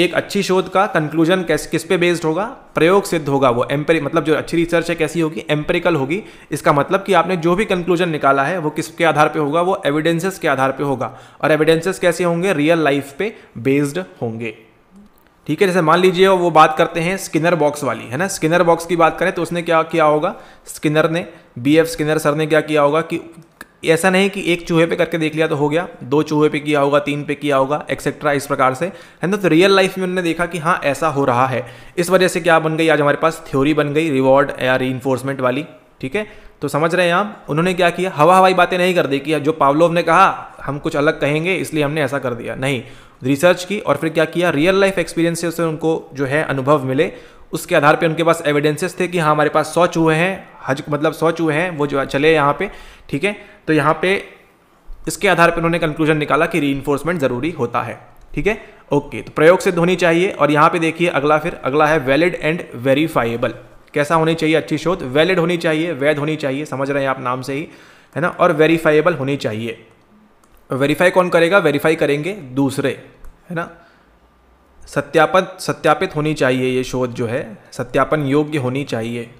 एक अच्छी शोध का कंक्लूजन कैसे किस पे बेस्ड होगा प्रयोग सिद्ध होगा वो एम्पे मतलब जो अच्छी रिसर्च है कैसी होगी एम्पेरिकल होगी इसका मतलब कि आपने जो भी कंक्लूजन निकाला है वो किसके आधार पे होगा वो एविडेंसेस के आधार पे होगा और एविडेंसेस कैसे होंगे रियल लाइफ पे बेस्ड होंगे ठीक है जैसे मान लीजिए वो बात करते हैं स्किनर बॉक्स वाली है ना स्किनर बॉक्स की बात करें तो उसने क्या किया होगा स्किनर ने बी एफ स्किनर सर ने क्या किया होगा कि ऐसा नहीं कि एक चूहे पे करके देख लिया तो हो गया दो चूहे पे किया होगा तीन पे किया होगा एक्सेट्रा इस प्रकार से है ना तो रियल लाइफ में उन्होंने देखा कि हाँ ऐसा हो रहा है इस वजह से क्या बन गई आज हमारे पास थ्योरी बन गई रिवॉर्ड या री वाली ठीक है तो समझ रहे हैं आप उन्होंने क्या किया हवा हवाई बातें नहीं कर दी कि जो पावलोव ने कहा हम कुछ अलग कहेंगे इसलिए हमने ऐसा कर दिया नहीं रिसर्च की और फिर क्या किया रियल लाइफ एक्सपीरियंसेस से उनको जो है अनुभव मिले उसके आधार पे उनके पास एविडेंसेस थे कि हाँ हमारे पास सौ चूहे हैं हज मतलब सौ चूहे हैं वो जो चले यहाँ पे ठीक है तो यहाँ पे इसके आधार पर उन्होंने कंक्लूजन निकाला कि री ज़रूरी होता है ठीक है ओके तो प्रयोग सिद्ध होनी चाहिए और यहाँ पे देखिए अगला फिर अगला है वैलिड एंड वेरीफाइबल कैसा होनी चाहिए अच्छी शोध वैलिड होनी चाहिए वैध होनी चाहिए समझ रहे हैं आप नाम से ही है ना और वेरीफाइबल होनी चाहिए वेरीफाई कौन करेगा वेरीफाई करेंगे दूसरे है ना सत्यापन सत्यापित होनी चाहिए ये शोध जो है सत्यापन योग्य होनी चाहिए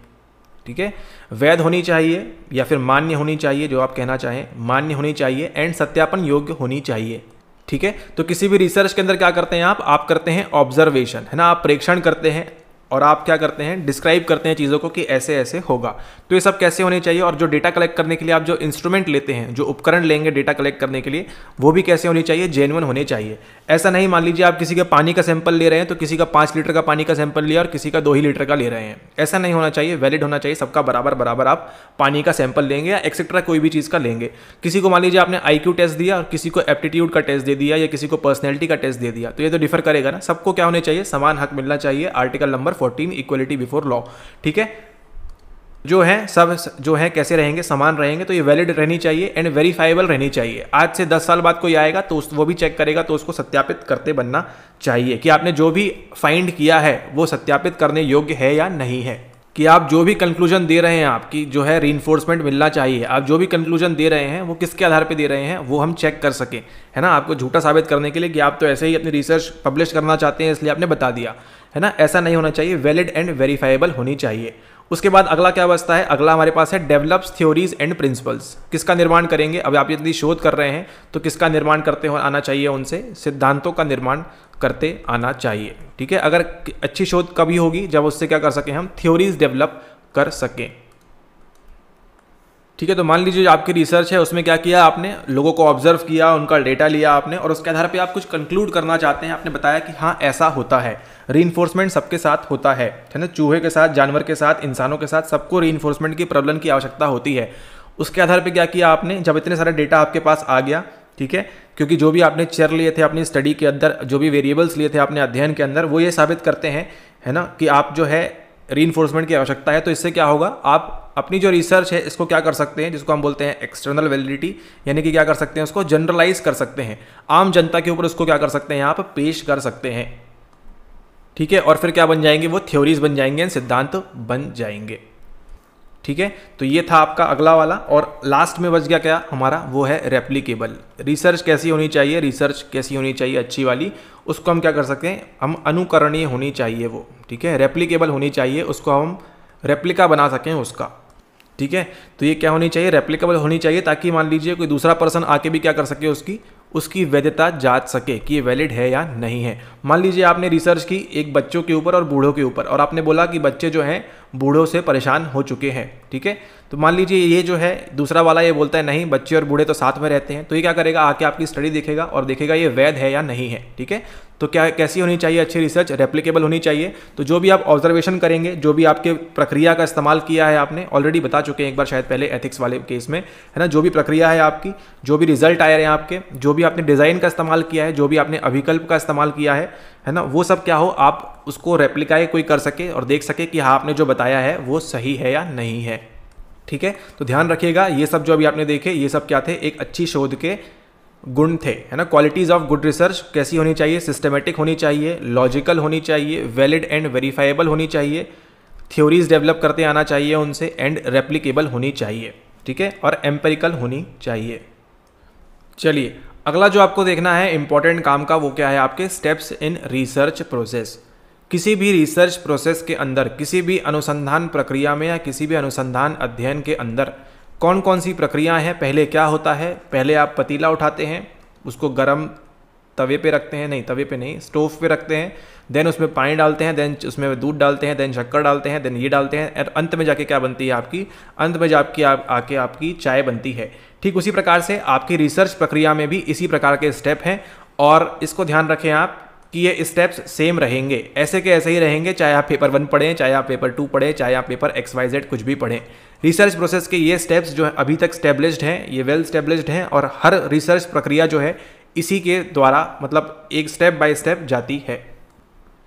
ठीक है वैध होनी चाहिए या फिर मान्य होनी चाहिए जो आप कहना चाहें मान्य होनी चाहिए एंड सत्यापन योग्य होनी चाहिए ठीक है तो किसी भी रिसर्च के अंदर क्या करते हैं आप आप करते हैं ऑब्जर्वेशन है ना आप प्रेक्षण करते हैं और आप क्या करते हैं डिस्क्राइब करते हैं चीज़ों को कि ऐसे ऐसे होगा तो ये सब कैसे होने चाहिए और जो डेटा कलेक्ट करने के लिए आप जो इंस्ट्रूमेंट लेते हैं जो उपकरण लेंगे डेटा कलेक्ट करने के लिए वो भी कैसे होने चाहिए जेनवन होने चाहिए ऐसा नहीं मान लीजिए आप किसी का पानी का सैंपल ले रहे हैं तो किसी का पाँच लीटर का पानी का सैंपल लिया और किसी का दो ही लीटर का ले रहे हैं ऐसा नहीं होना चाहिए वैलिड होना चाहिए सबका बराबर बराबर आप पानी का सैंपल लेंगे या एक्सेट्रा कोई भी चीज़ का लेंगे किसी को मान लीजिए आपने आई टेस्ट दिया और किसी को एप्टीट्यूड का टेस्ट दे दिया या किसी को पर्सनैलिटी का टेस्ट दे दिया तो ये तो डिफर करेगा ना सबको क्या होने चाहिए समान हक मिलना चाहिए article number fourteen equality before law ठीक है जो है सब जो है कैसे रहेंगे समान रहेंगे तो ये वैलिड रहनी चाहिए एंड वेरीफाइबल रहनी चाहिए आज से 10 साल बाद कोई आएगा तो उस वो भी चेक करेगा तो उसको सत्यापित करते बनना चाहिए कि आपने जो भी फाइंड किया है वो सत्यापित करने योग्य है या नहीं है कि आप जो भी कंक्लूजन दे रहे हैं आपकी जो है री मिलना चाहिए आप जो भी कंक्लूजन दे रहे हैं वो किसके आधार पर दे रहे हैं वो हम चेक कर सकें है ना आपको झूठा साबित करने के लिए कि आप तो ऐसे ही अपनी रिसर्च पब्लिश करना चाहते हैं इसलिए आपने बता दिया है ना ऐसा नहीं होना चाहिए वैलिड एंड वेरीफाइबल होनी चाहिए उसके बाद अगला क्या बचता है अगला हमारे पास है डेवलप्स थ्योरीज एंड प्रिंसिपल्स किसका निर्माण करेंगे अब आप यदि शोध कर रहे हैं तो किसका निर्माण करते हो आना चाहिए उनसे सिद्धांतों का निर्माण करते आना चाहिए ठीक है अगर अच्छी शोध कभी होगी जब उससे क्या कर सकें हम थ्योरीज डेवलप कर सकें ठीक है तो मान लीजिए आपकी रिसर्च है उसमें क्या किया आपने लोगों को ऑब्जर्व किया उनका डेटा लिया आपने और उसके आधार पर आप कुछ कंक्लूड करना चाहते हैं आपने बताया कि हाँ ऐसा होता है री सबके साथ होता है है ना चूहे के साथ जानवर के साथ इंसानों के साथ सबको री की प्रबलन की आवश्यकता होती है उसके आधार पर क्या किया आपने जब इतने सारे डेटा आपके पास आ गया ठीक है क्योंकि जो भी आपने चेयर लिए थे अपनी स्टडी के अंदर जो भी वेरिएबल्स लिए थे अपने अध्ययन के अंदर वो ये साबित करते हैं है ना कि आप जो है री की आवश्यकता है तो इससे क्या होगा आप अपनी जो रिसर्च है इसको क्या कर सकते हैं जिसको हम बोलते हैं एक्सटर्नल वैलिडिटी यानी कि क्या कर सकते हैं उसको जनरलाइज कर सकते हैं आम जनता के ऊपर उसको क्या कर सकते हैं आप पेश कर सकते हैं ठीक है और फिर क्या बन जाएंगे वो थ्योरीज बन जाएंगे सिद्धांत बन जाएंगे ठीक है तो ये था आपका अगला वाला और लास्ट में बच गया क्या हमारा वो है रेप्लीकेबल रिसर्च कैसी होनी चाहिए रिसर्च कैसी होनी चाहिए अच्छी वाली उसको हम क्या कर सकते हैं हम अनुकरणीय होनी चाहिए वो ठीक है रेप्लीकेबल होनी चाहिए उसको हम रेप्लिका बना सकें उसका ठीक है तो ये क्या होनी चाहिए रेप्लीकेबल होनी चाहिए ताकि मान लीजिए कोई दूसरा पर्सन आके भी क्या कर सके उसकी उसकी वैधता जांच सके कि ये वैलिड है या नहीं है मान लीजिए आपने रिसर्च की एक बच्चों के ऊपर और बूढ़ों के ऊपर और आपने बोला कि बच्चे जो हैं बूढ़ों से परेशान हो चुके हैं ठीक है तो मान लीजिए ये जो है दूसरा वाला ये बोलता है नहीं बच्चे और बूढ़े तो साथ में रहते हैं तो ये क्या करेगा आके आपकी स्टडी देखेगा और देखेगा ये वैध है या नहीं है ठीक है तो क्या कैसी होनी चाहिए अच्छी रिसर्च रेप्लीकेबल होनी चाहिए तो जो भी आप ऑब्जर्वेशन करेंगे जो भी आपके प्रक्रिया का इस्तेमाल किया है आपने ऑलरेडी बता चुके हैं एक बार शायद पहले एथिक्स वाले केस में है ना जो भी प्रक्रिया है आपकी जो भी रिजल्ट आए हैं आपके जो भी आपने डिज़ाइन का इस्तेमाल किया है जो भी आपने अभिकल्प का इस्तेमाल किया है है ना वो सब क्या हो आप उसको रेप्लिकाई कोई कर सके और देख सके कि हाँ आपने जो बताया है वो सही है या नहीं है ठीक है तो ध्यान रखिएगा ये सब जो अभी आपने देखे ये सब क्या थे एक अच्छी शोध के गुण थे है ना क्वालिटीज ऑफ गुड रिसर्च कैसी होनी चाहिए सिस्टमेटिक होनी चाहिए लॉजिकल होनी चाहिए वैलिड एंड वेरीफाइबल होनी चाहिए थ्योरीज डेवलप करते आना चाहिए उनसे एंड रेप्लीकेबल होनी चाहिए ठीक है और एम्पेरिकल होनी चाहिए चलिए अगला जो आपको देखना है इंपॉर्टेंट काम का वो क्या है आपके स्टेप्स इन रिसर्च प्रोसेस किसी भी रिसर्च प्रोसेस के अंदर किसी भी अनुसंधान प्रक्रिया में या किसी भी अनुसंधान अध्ययन के अंदर कौन कौन सी प्रक्रियाएं हैं पहले क्या होता है पहले आप पतीला उठाते हैं उसको गर्म तवे पे रखते हैं नहीं तवे पे नहीं स्टोव पे रखते हैं देन उसमें पानी डालते हैं देन उसमें दूध डालते हैं देन शक्कर डालते हैं देन ये डालते हैं और अंत में जाके क्या बनती है आपकी अंत में जाके आप आके आपकी चाय बनती है ठीक उसी प्रकार से आपकी रिसर्च प्रक्रिया में भी इसी प्रकार के स्टेप हैं और इसको ध्यान रखें आप कि ये स्टेप्स सेम रहेंगे ऐसे के ऐसे ही रहेंगे चाहे आप पेपर वन पढ़ें चाहे आप पेपर टू पढ़ें चाहे आप पेपर एक्स वाई जेड कुछ भी पढ़ें रिसर्च प्रोसेस के ये स्टेप्स जो है अभी तक स्टेब्लिश्ड हैं ये वेल स्टेब्लिश्ड हैं और हर रिसर्च प्रक्रिया जो है इसी के द्वारा मतलब एक स्टेप बाय स्टेप जाती है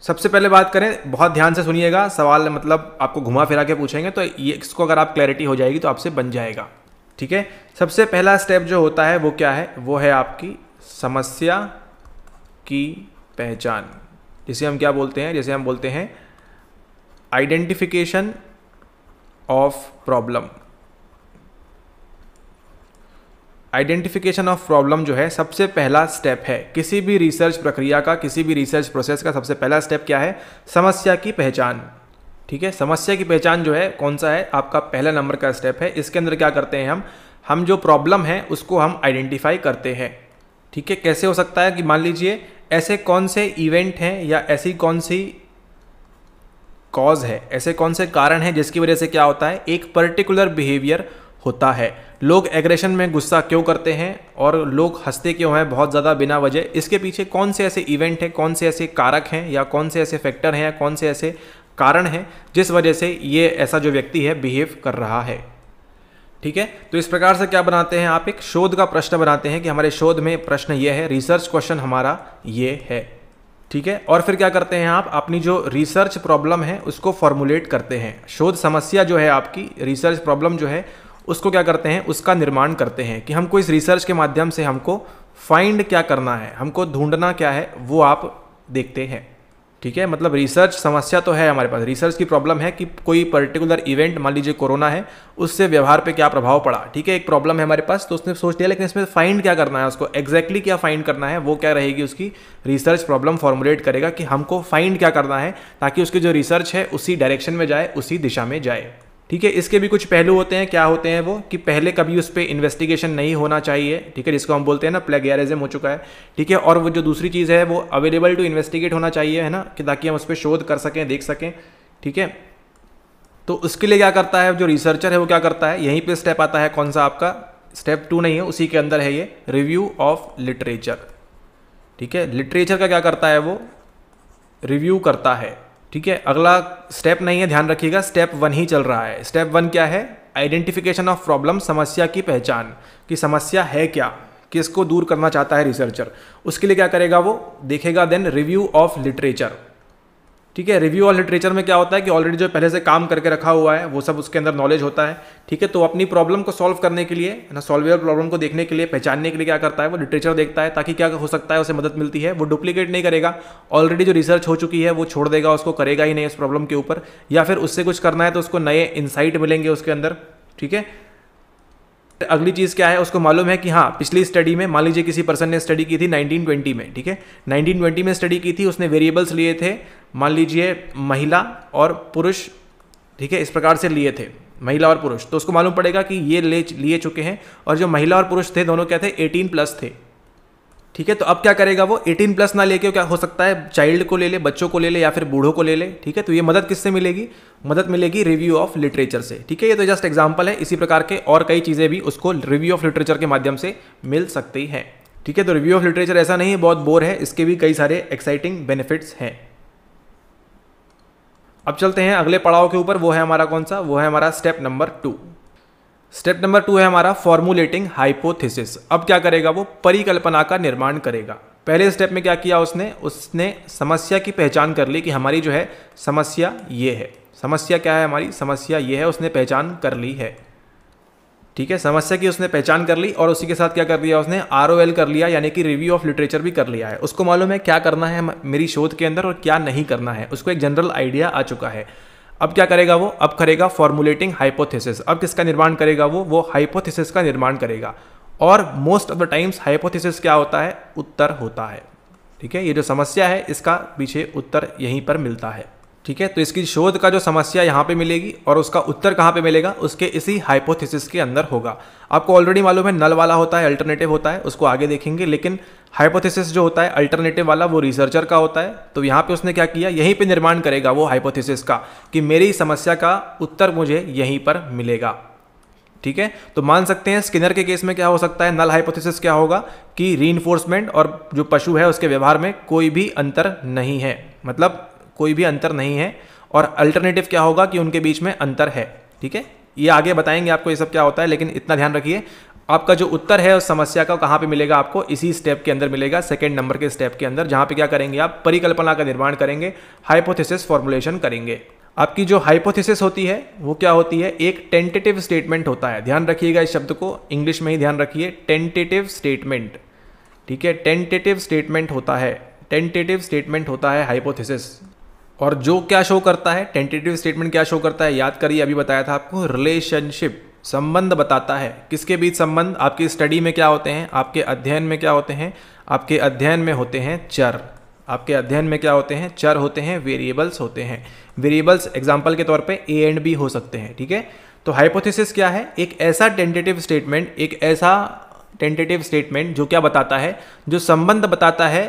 सबसे पहले बात करें बहुत ध्यान से सुनिएगा सवाल मतलब आपको घुमा फिरा के पूछेंगे तो ये इसको अगर आप क्लैरिटी हो जाएगी तो आपसे बन जाएगा ठीक है सबसे पहला स्टेप जो होता है वो क्या है वो है आपकी समस्या की पहचान जिसे हम क्या बोलते हैं जैसे हम बोलते हैं identification of problem identification of problem जो है सबसे पहला स्टेप है किसी भी रिसर्च प्रक्रिया का किसी भी रिसर्च प्रोसेस का सबसे पहला स्टेप क्या है समस्या की पहचान ठीक है समस्या की पहचान जो है कौन सा है आपका पहला नंबर का स्टेप है इसके अंदर क्या करते हैं हम हम जो प्रॉब्लम है उसको हम आइडेंटिफाई करते हैं ठीक है कैसे हो सकता है कि मान लीजिए ऐसे कौन से इवेंट हैं या ऐसी कौन सी कॉज है ऐसे कौन से कारण हैं जिसकी वजह से क्या होता है एक पर्टिकुलर बिहेवियर होता है लोग एग्रेशन में गुस्सा क्यों करते हैं और लोग हंसते क्यों हैं बहुत ज़्यादा बिना वजह इसके पीछे कौन से ऐसे इवेंट हैं कौन से ऐसे कारक हैं या कौन से ऐसे फैक्टर हैं या कौन से ऐसे कारण हैं जिस वजह से ये ऐसा जो व्यक्ति है बिहेव कर रहा है ठीक है तो इस प्रकार से क्या बनाते हैं आप एक शोध का प्रश्न बनाते हैं कि हमारे शोध में प्रश्न ये है रिसर्च क्वेश्चन हमारा ये है ठीक है और फिर क्या करते हैं आप अपनी जो रिसर्च प्रॉब्लम है उसको फॉर्मुलेट करते हैं शोध समस्या जो है आपकी रिसर्च प्रॉब्लम जो है उसको क्या करते हैं उसका निर्माण करते हैं कि हमको इस रिसर्च के माध्यम से हमको फाइंड क्या करना है हमको ढूंढना क्या है वो आप देखते हैं ठीक है मतलब रिसर्च समस्या तो है हमारे पास रिसर्च की प्रॉब्लम है कि कोई पर्टिकुलर इवेंट मान लीजिए कोरोना है उससे व्यवहार पे क्या प्रभाव पड़ा ठीक है एक प्रॉब्लम है हमारे पास तो उसने सोच लिया लेकिन इसमें फाइंड क्या करना है उसको एग्जैक्टली exactly क्या फाइंड करना है वो क्या रहेगी उसकी रिसर्च प्रॉब्लम फॉर्मुलेट करेगा कि हमको फाइंड क्या करना है ताकि उसकी जो रिसर्च है उसी डायरेक्शन में जाए उसी दिशा में जाए ठीक है इसके भी कुछ पहलू होते हैं क्या होते हैं वो कि पहले कभी उस पर इन्वेस्टिगेशन नहीं होना चाहिए ठीक है जिसको हम बोलते हैं ना प्लेगरिज्म हो चुका है ठीक है और वो जो दूसरी चीज़ है वो अवेलेबल टू इन्वेस्टिगेट होना चाहिए है ना कि ताकि हम उस पर शोध कर सकें देख सकें ठीक है तो उसके लिए क्या करता है जो रिसर्चर है वो क्या करता है यहीं पर स्टेप आता है कौन सा आपका स्टेप टू नहीं है उसी के अंदर है ये रिव्यू ऑफ लिटरेचर ठीक है लिटरेचर का क्या करता है वो रिव्यू करता है ठीक है अगला स्टेप नहीं है ध्यान रखिएगा स्टेप वन ही चल रहा है स्टेप वन क्या है आइडेंटिफिकेशन ऑफ प्रॉब्लम समस्या की पहचान कि समस्या है क्या किसको दूर करना चाहता है रिसर्चर उसके लिए क्या करेगा वो देखेगा देन रिव्यू ऑफ लिटरेचर ठीक है रिव्यू और लिटरेचर में क्या होता है कि ऑलरेडी जो पहले से काम करके रखा हुआ है वो सब उसके अंदर नॉलेज होता है ठीक है तो अपनी प्रॉब्लम को सॉल्व करने के लिए ना सॉल्वेबल प्रॉब्लम को देखने के लिए पहचानने के लिए क्या करता है वो लिटरेचर देखता है ताकि क्या हो सकता है उसे मदद मिलती है वो डुप्लीकेट नहीं करेगा ऑलरेडी जो रिसर्च हो चुकी है वो छोड़ देगा उसको करेगा ही नहीं उस प्रॉब्लम के ऊपर या फिर उससे कुछ करना है तो उसको नए इनसाइट मिलेंगे उसके अंदर ठीक है अगली चीज़ क्या है उसको मालूम है कि हाँ पिछली स्टडी में मान लीजिए किसी पर्सन ने स्टडी की थी 1920 में ठीक है 1920 में स्टडी की थी उसने वेरिएबल्स लिए थे मान लीजिए महिला और पुरुष ठीक है इस प्रकार से लिए थे महिला और पुरुष तो उसको मालूम पड़ेगा कि ये ले लिए चुके हैं और जो महिला और पुरुष थे दोनों क्या थे 18 प्लस थे ठीक है तो अब क्या करेगा वो 18 प्लस ना लेके क्या हो सकता है चाइल्ड को ले ले बच्चों को ले ले या फिर बूढ़ों को ले ले ठीक है तो ये मदद किससे मिलेगी मदद मिलेगी रिव्यू ऑफ लिटरेचर से ठीक है ये तो जस्ट एग्जाम्पल है इसी प्रकार के और कई चीज़ें भी उसको रिव्यू ऑफ लिटरेचर के माध्यम से मिल सकती है ठीक है तो रिव्यू ऑफ लिटरेचर ऐसा नहीं है बहुत बोर है इसके भी कई सारे एक्साइटिंग बेनिफिट्स हैं अब चलते हैं अगले पड़ाव के ऊपर वो है हमारा कौन सा वो है हमारा step number two step number two है हमारा फॉर्मुलेटिंग हाइपोथेसिस अब क्या करेगा वो परिकल्पना का निर्माण करेगा पहले स्टेप में क्या किया उसने उसने समस्या की पहचान कर ली कि हमारी जो है समस्या ये है समस्या क्या है हमारी समस्या ये है उसने पहचान कर ली है ठीक है समस्या की उसने पहचान कर ली और उसी के साथ क्या कर लिया उसने आर ओ एल कर लिया यानी कि रिव्यू ऑफ लिटरेचर भी कर लिया है उसको मालूम है क्या करना है मेरी शोध के अंदर और क्या नहीं करना है उसको एक जनरल आइडिया आ चुका है अब क्या करेगा वो अब करेगा फॉर्मुलेटिंग हाइपोथेसिस अब किसका निर्माण करेगा वो वो हाइपोथेसिस का निर्माण करेगा और most of the times hypothesis क्या होता है उत्तर होता है ठीक है ये जो समस्या है इसका पीछे उत्तर यहीं पर मिलता है ठीक है तो इसकी शोध का जो समस्या यहाँ पे मिलेगी और उसका उत्तर कहाँ पे मिलेगा उसके इसी हाइपोथेसिस के अंदर होगा आपको ऑलरेडी मालूम है नल वाला होता है अल्टरनेटिव होता है उसको आगे देखेंगे लेकिन हाइपोथेसिस जो होता है अल्टरनेटिव वाला वो रिसर्चर का होता है तो यहाँ पे उसने क्या किया यहीं पे निर्माण करेगा वो हाइपोथेसिस का कि मेरी समस्या का उत्तर मुझे यहीं पर मिलेगा ठीक है तो मान सकते हैं स्किनर के केस में क्या हो सकता है नल हाइपोथेसिस क्या होगा कि री और जो पशु है उसके व्यवहार में कोई भी अंतर नहीं है मतलब कोई भी अंतर नहीं है और अल्टरनेटिव क्या होगा कि उनके बीच में अंतर है ठीक है ये आगे बताएंगे आपको ये सब क्या होता है लेकिन इतना ध्यान रखिए आपका जो उत्तर है उस समस्या का कहाँ पे मिलेगा आपको इसी स्टेप के अंदर मिलेगा सेकंड नंबर के स्टेप के अंदर जहाँ पे क्या करेंगे आप परिकल्पना का निर्माण करेंगे हाइपोथेसिस फॉर्मुलेशन करेंगे आपकी जो हाइपोथेसिस होती है वो क्या होती है एक टेंटेटिव स्टेटमेंट होता है ध्यान रखिएगा इस शब्द को इंग्लिश में ही ध्यान रखिए टेंटेटिव स्टेटमेंट ठीक है टेंटेटिव स्टेटमेंट होता है टेंटेटिव स्टेटमेंट होता है हाइपोथेसिस और जो क्या शो करता है टेंटेटिव स्टेटमेंट क्या शो करता है याद करिए अभी बताया था आपको रिलेशनशिप संबंध बताता है किसके बीच संबंध आपकी स्टडी में क्या होते हैं आपके अध्ययन में क्या होते हैं आपके अध्ययन में होते हैं चर आपके अध्ययन में क्या होते हैं चर होते हैं वेरिएबल्स होते हैं वेरिएबल्स एग्जाम्पल के तौर पे ए एंड बी हो सकते हैं ठीक है तो हाइपोथेसिस क्या है एक ऐसा टेंटेटिव स्टेटमेंट एक ऐसा टेंटेटिव स्टेटमेंट जो क्या बताता है जो संबंध बताता है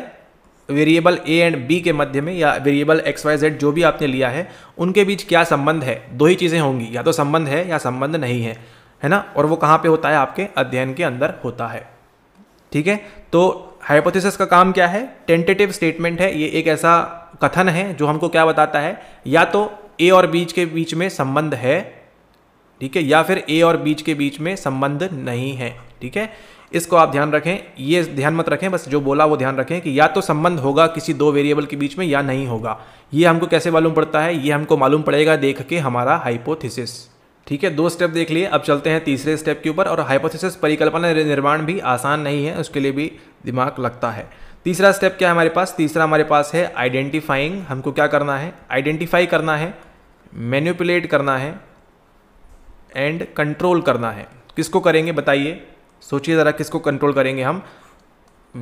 वेरिएबल ए एंड बी के मध्य में या वेरिएबल एक्स वाई जेड जो भी आपने लिया है उनके बीच क्या संबंध है दो ही चीज़ें होंगी या तो संबंध है या संबंध नहीं है है ना और वो कहाँ पे होता है आपके अध्ययन के अंदर होता है ठीक है तो हाइपोथेसिस का काम क्या है टेंटेटिव स्टेटमेंट है ये एक ऐसा कथन है जो हमको क्या बताता है या तो ए और बीच के बीच में संबंध है ठीक है या फिर ए और बीच के बीच में संबंध नहीं है ठीक है इसको आप ध्यान रखें ये ध्यान मत रखें बस जो बोला वो ध्यान रखें कि या तो संबंध होगा किसी दो वेरिएबल के बीच में या नहीं होगा ये हमको कैसे मालूम पड़ता है ये हमको मालूम पड़ेगा देख के हमारा हाइपोथिसिस ठीक है दो स्टेप देख लिए अब चलते हैं तीसरे स्टेप के ऊपर और हाइपोथिस परिकल्पना निर्माण भी आसान नहीं है उसके लिए भी दिमाग लगता है तीसरा स्टेप क्या है हमारे पास तीसरा हमारे पास है आइडेंटिफाइंग हमको क्या करना है आइडेंटिफाई करना है मैन्यूपुलेट करना है एंड कंट्रोल करना है किसको करेंगे बताइए सोचिए ज़रा किसको कंट्रोल करेंगे हम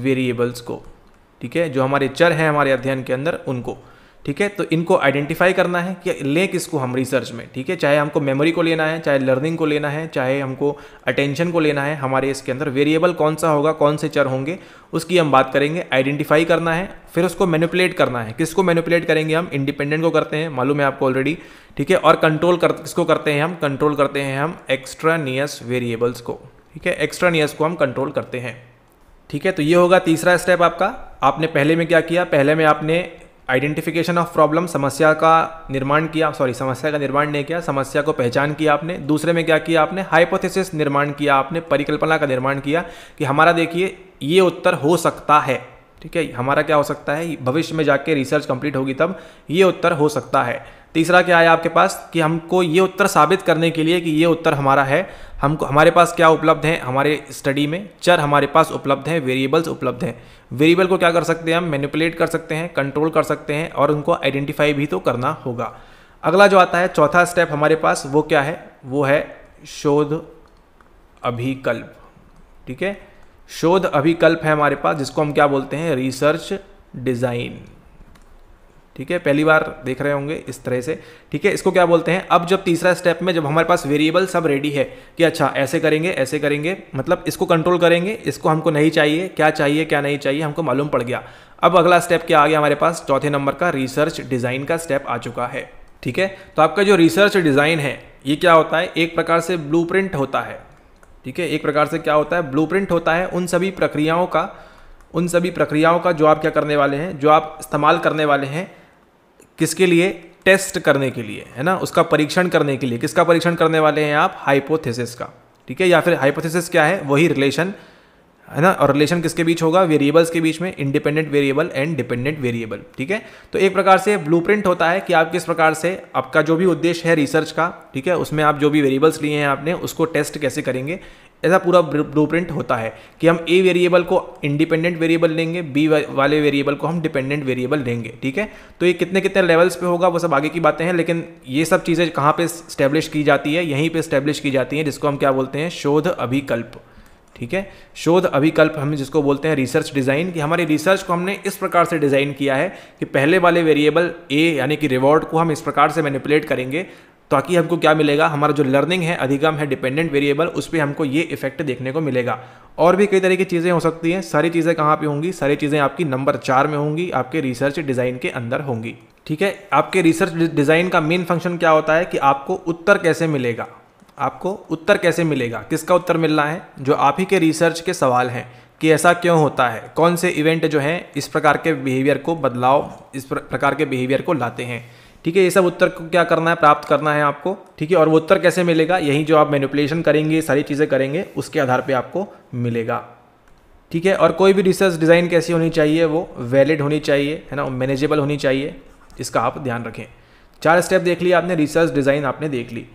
वेरिएबल्स को ठीक है जो हमारे चर हैं हमारे अध्ययन के अंदर उनको ठीक है तो इनको आइडेंटिफाई करना है कि लें किसको हम रिसर्च में ठीक है चाहे हमको मेमोरी को लेना है चाहे लर्निंग को लेना है चाहे हमको अटेंशन को लेना है हमारे इसके अंदर वेरिएबल कौन सा होगा कौन से चर होंगे उसकी हम बात करेंगे आइडेंटिफाई करना है फिर उसको मैनिपुलेट करना है किसको मैनिपुलेट करेंगे हम इंडिपेंडेंट को करते हैं मालूम है आपको ऑलरेडी ठीक है और कंट्रोल कर किसको करते हैं हम कंट्रोल करते हैं हम एक्स्ट्रा नियस वेरिएबल्स को ठीक है एक्स्ट्रा नियर्स को हम कंट्रोल करते हैं ठीक है तो ये होगा तीसरा स्टेप आपका आपने पहले में क्या किया पहले में आपने आइडेंटिफिकेशन ऑफ प्रॉब्लम समस्या का निर्माण किया सॉरी समस्या का निर्माण नहीं किया समस्या को पहचान किया आपने दूसरे में क्या किया आपने हाइपोथेसिस निर्माण किया आपने परिकल्पना का निर्माण किया कि हमारा देखिए ये उत्तर हो सकता है ठीक है हमारा क्या हो सकता है भविष्य में जाके रिसर्च कंप्लीट होगी तब ये उत्तर हो सकता है तीसरा क्या है आपके पास कि हमको ये उत्तर साबित करने के लिए कि ये उत्तर हमारा है हमको हमारे पास क्या उपलब्ध है हमारे स्टडी में चर हमारे पास उपलब्ध हैं वेरिएबल्स उपलब्ध हैं वेरिएबल को क्या कर सकते हैं हम मैनिपुलेट कर सकते हैं कंट्रोल कर सकते हैं और उनको आइडेंटिफाई भी तो करना होगा अगला जो आता है चौथा स्टेप हमारे पास वो क्या है वो है शोध अभिकल्प ठीक है शोध अभिकल्प है हमारे पास जिसको हम क्या बोलते हैं रिसर्च डिज़ाइन ठीक है पहली बार देख रहे होंगे इस तरह से ठीक है इसको क्या बोलते हैं अब जब तीसरा स्टेप में जब हमारे पास वेरिएबल सब रेडी है कि अच्छा ऐसे करेंगे ऐसे करेंगे मतलब इसको कंट्रोल करेंगे इसको हमको नहीं चाहिए क्या चाहिए क्या नहीं चाहिए हमको मालूम पड़ गया अब अगला स्टेप क्या आ गया हमारे पास चौथे नंबर का रिसर्च डिज़ाइन का स्टेप आ चुका है ठीक है तो आपका जो रिसर्च डिज़ाइन है ये क्या होता है एक प्रकार से ब्लू होता है ठीक है एक प्रकार से क्या होता है ब्लू होता है उन सभी प्रक्रियाओं का उन सभी प्रक्रियाओं का जो आप क्या करने वाले हैं जो आप इस्तेमाल करने वाले हैं किसके लिए टेस्ट करने के लिए है ना उसका परीक्षण करने के लिए किसका परीक्षण करने वाले हैं आप हाइपोथेसिस का ठीक है या फिर हाइपोथेसिस क्या है वही रिलेशन है ना और रिलेशन किसके बीच होगा वेरिएबल्स के बीच में independent variable and dependent variable ठीक है तो एक प्रकार से ब्लूप्रिंट होता है कि आप किस प्रकार से आपका जो भी उद्देश्य है रिसर्च का ठीक है उसमें आप जो भी वेरिएबल्स लिए हैं आपने उसको टेस्ट कैसे करेंगे ऐसा पूरा ब्लू होता है कि हम ए वेरिएबल को इंडिपेंडेंट वेरिएबल लेंगे बी वाले वेरिएबल को हम डिपेंडेंट वेरिएबल लेंगे ठीक है तो ये कितने कितने लेवल्स पे होगा वो सब आगे की बातें हैं लेकिन ये सब चीज़ें कहाँ पे स्टैब्लिश की जाती है यहीं पे स्टैब्लिश की जाती हैं जिसको हम क्या बोलते हैं शोध अभिकल्प ठीक है शोध अभिकल्प हम जिसको बोलते हैं रिसर्च डिज़ाइन कि हमारी रिसर्च को हमने इस प्रकार से डिज़ाइन किया है कि पहले वाले वेरिएबल ए यानी कि रिवॉर्ड को हम इस प्रकार से मैनिपुलेट करेंगे ताकि हमको क्या मिलेगा हमारा जो लर्निंग है अधिगम है डिपेंडेंट वेरिएबल उस पर हमको ये इफेक्ट देखने को मिलेगा और भी कई तरह की चीज़ें हो सकती हैं सारी चीज़ें कहाँ पर होंगी सारी चीज़ें आपकी नंबर चार में होंगी आपके रिसर्च डिज़ाइन के अंदर होंगी ठीक है आपके रिसर्च डिज़ाइन का मेन फंक्शन क्या होता है कि आपको उत्तर कैसे मिलेगा आपको उत्तर कैसे मिलेगा किसका उत्तर मिलना है जो आप ही के रिसर्च के सवाल हैं कि ऐसा क्यों होता है कौन से इवेंट जो हैं इस प्रकार के बिहेवियर को बदलाव इस प्रकार के बिहेवियर को लाते हैं ठीक है ये सब उत्तर को क्या करना है प्राप्त करना है आपको ठीक है और वो उत्तर कैसे मिलेगा यही जो आप मैनिपुलेशन करेंगे सारी चीज़ें करेंगे उसके आधार पर आपको मिलेगा ठीक है और कोई भी रिसर्च डिज़ाइन कैसी होनी चाहिए वो वैलिड होनी चाहिए है ना मैनेजेबल होनी चाहिए इसका आप ध्यान रखें चार स्टेप देख लिया आपने रिसर्च डिज़ाइन आपने देख ली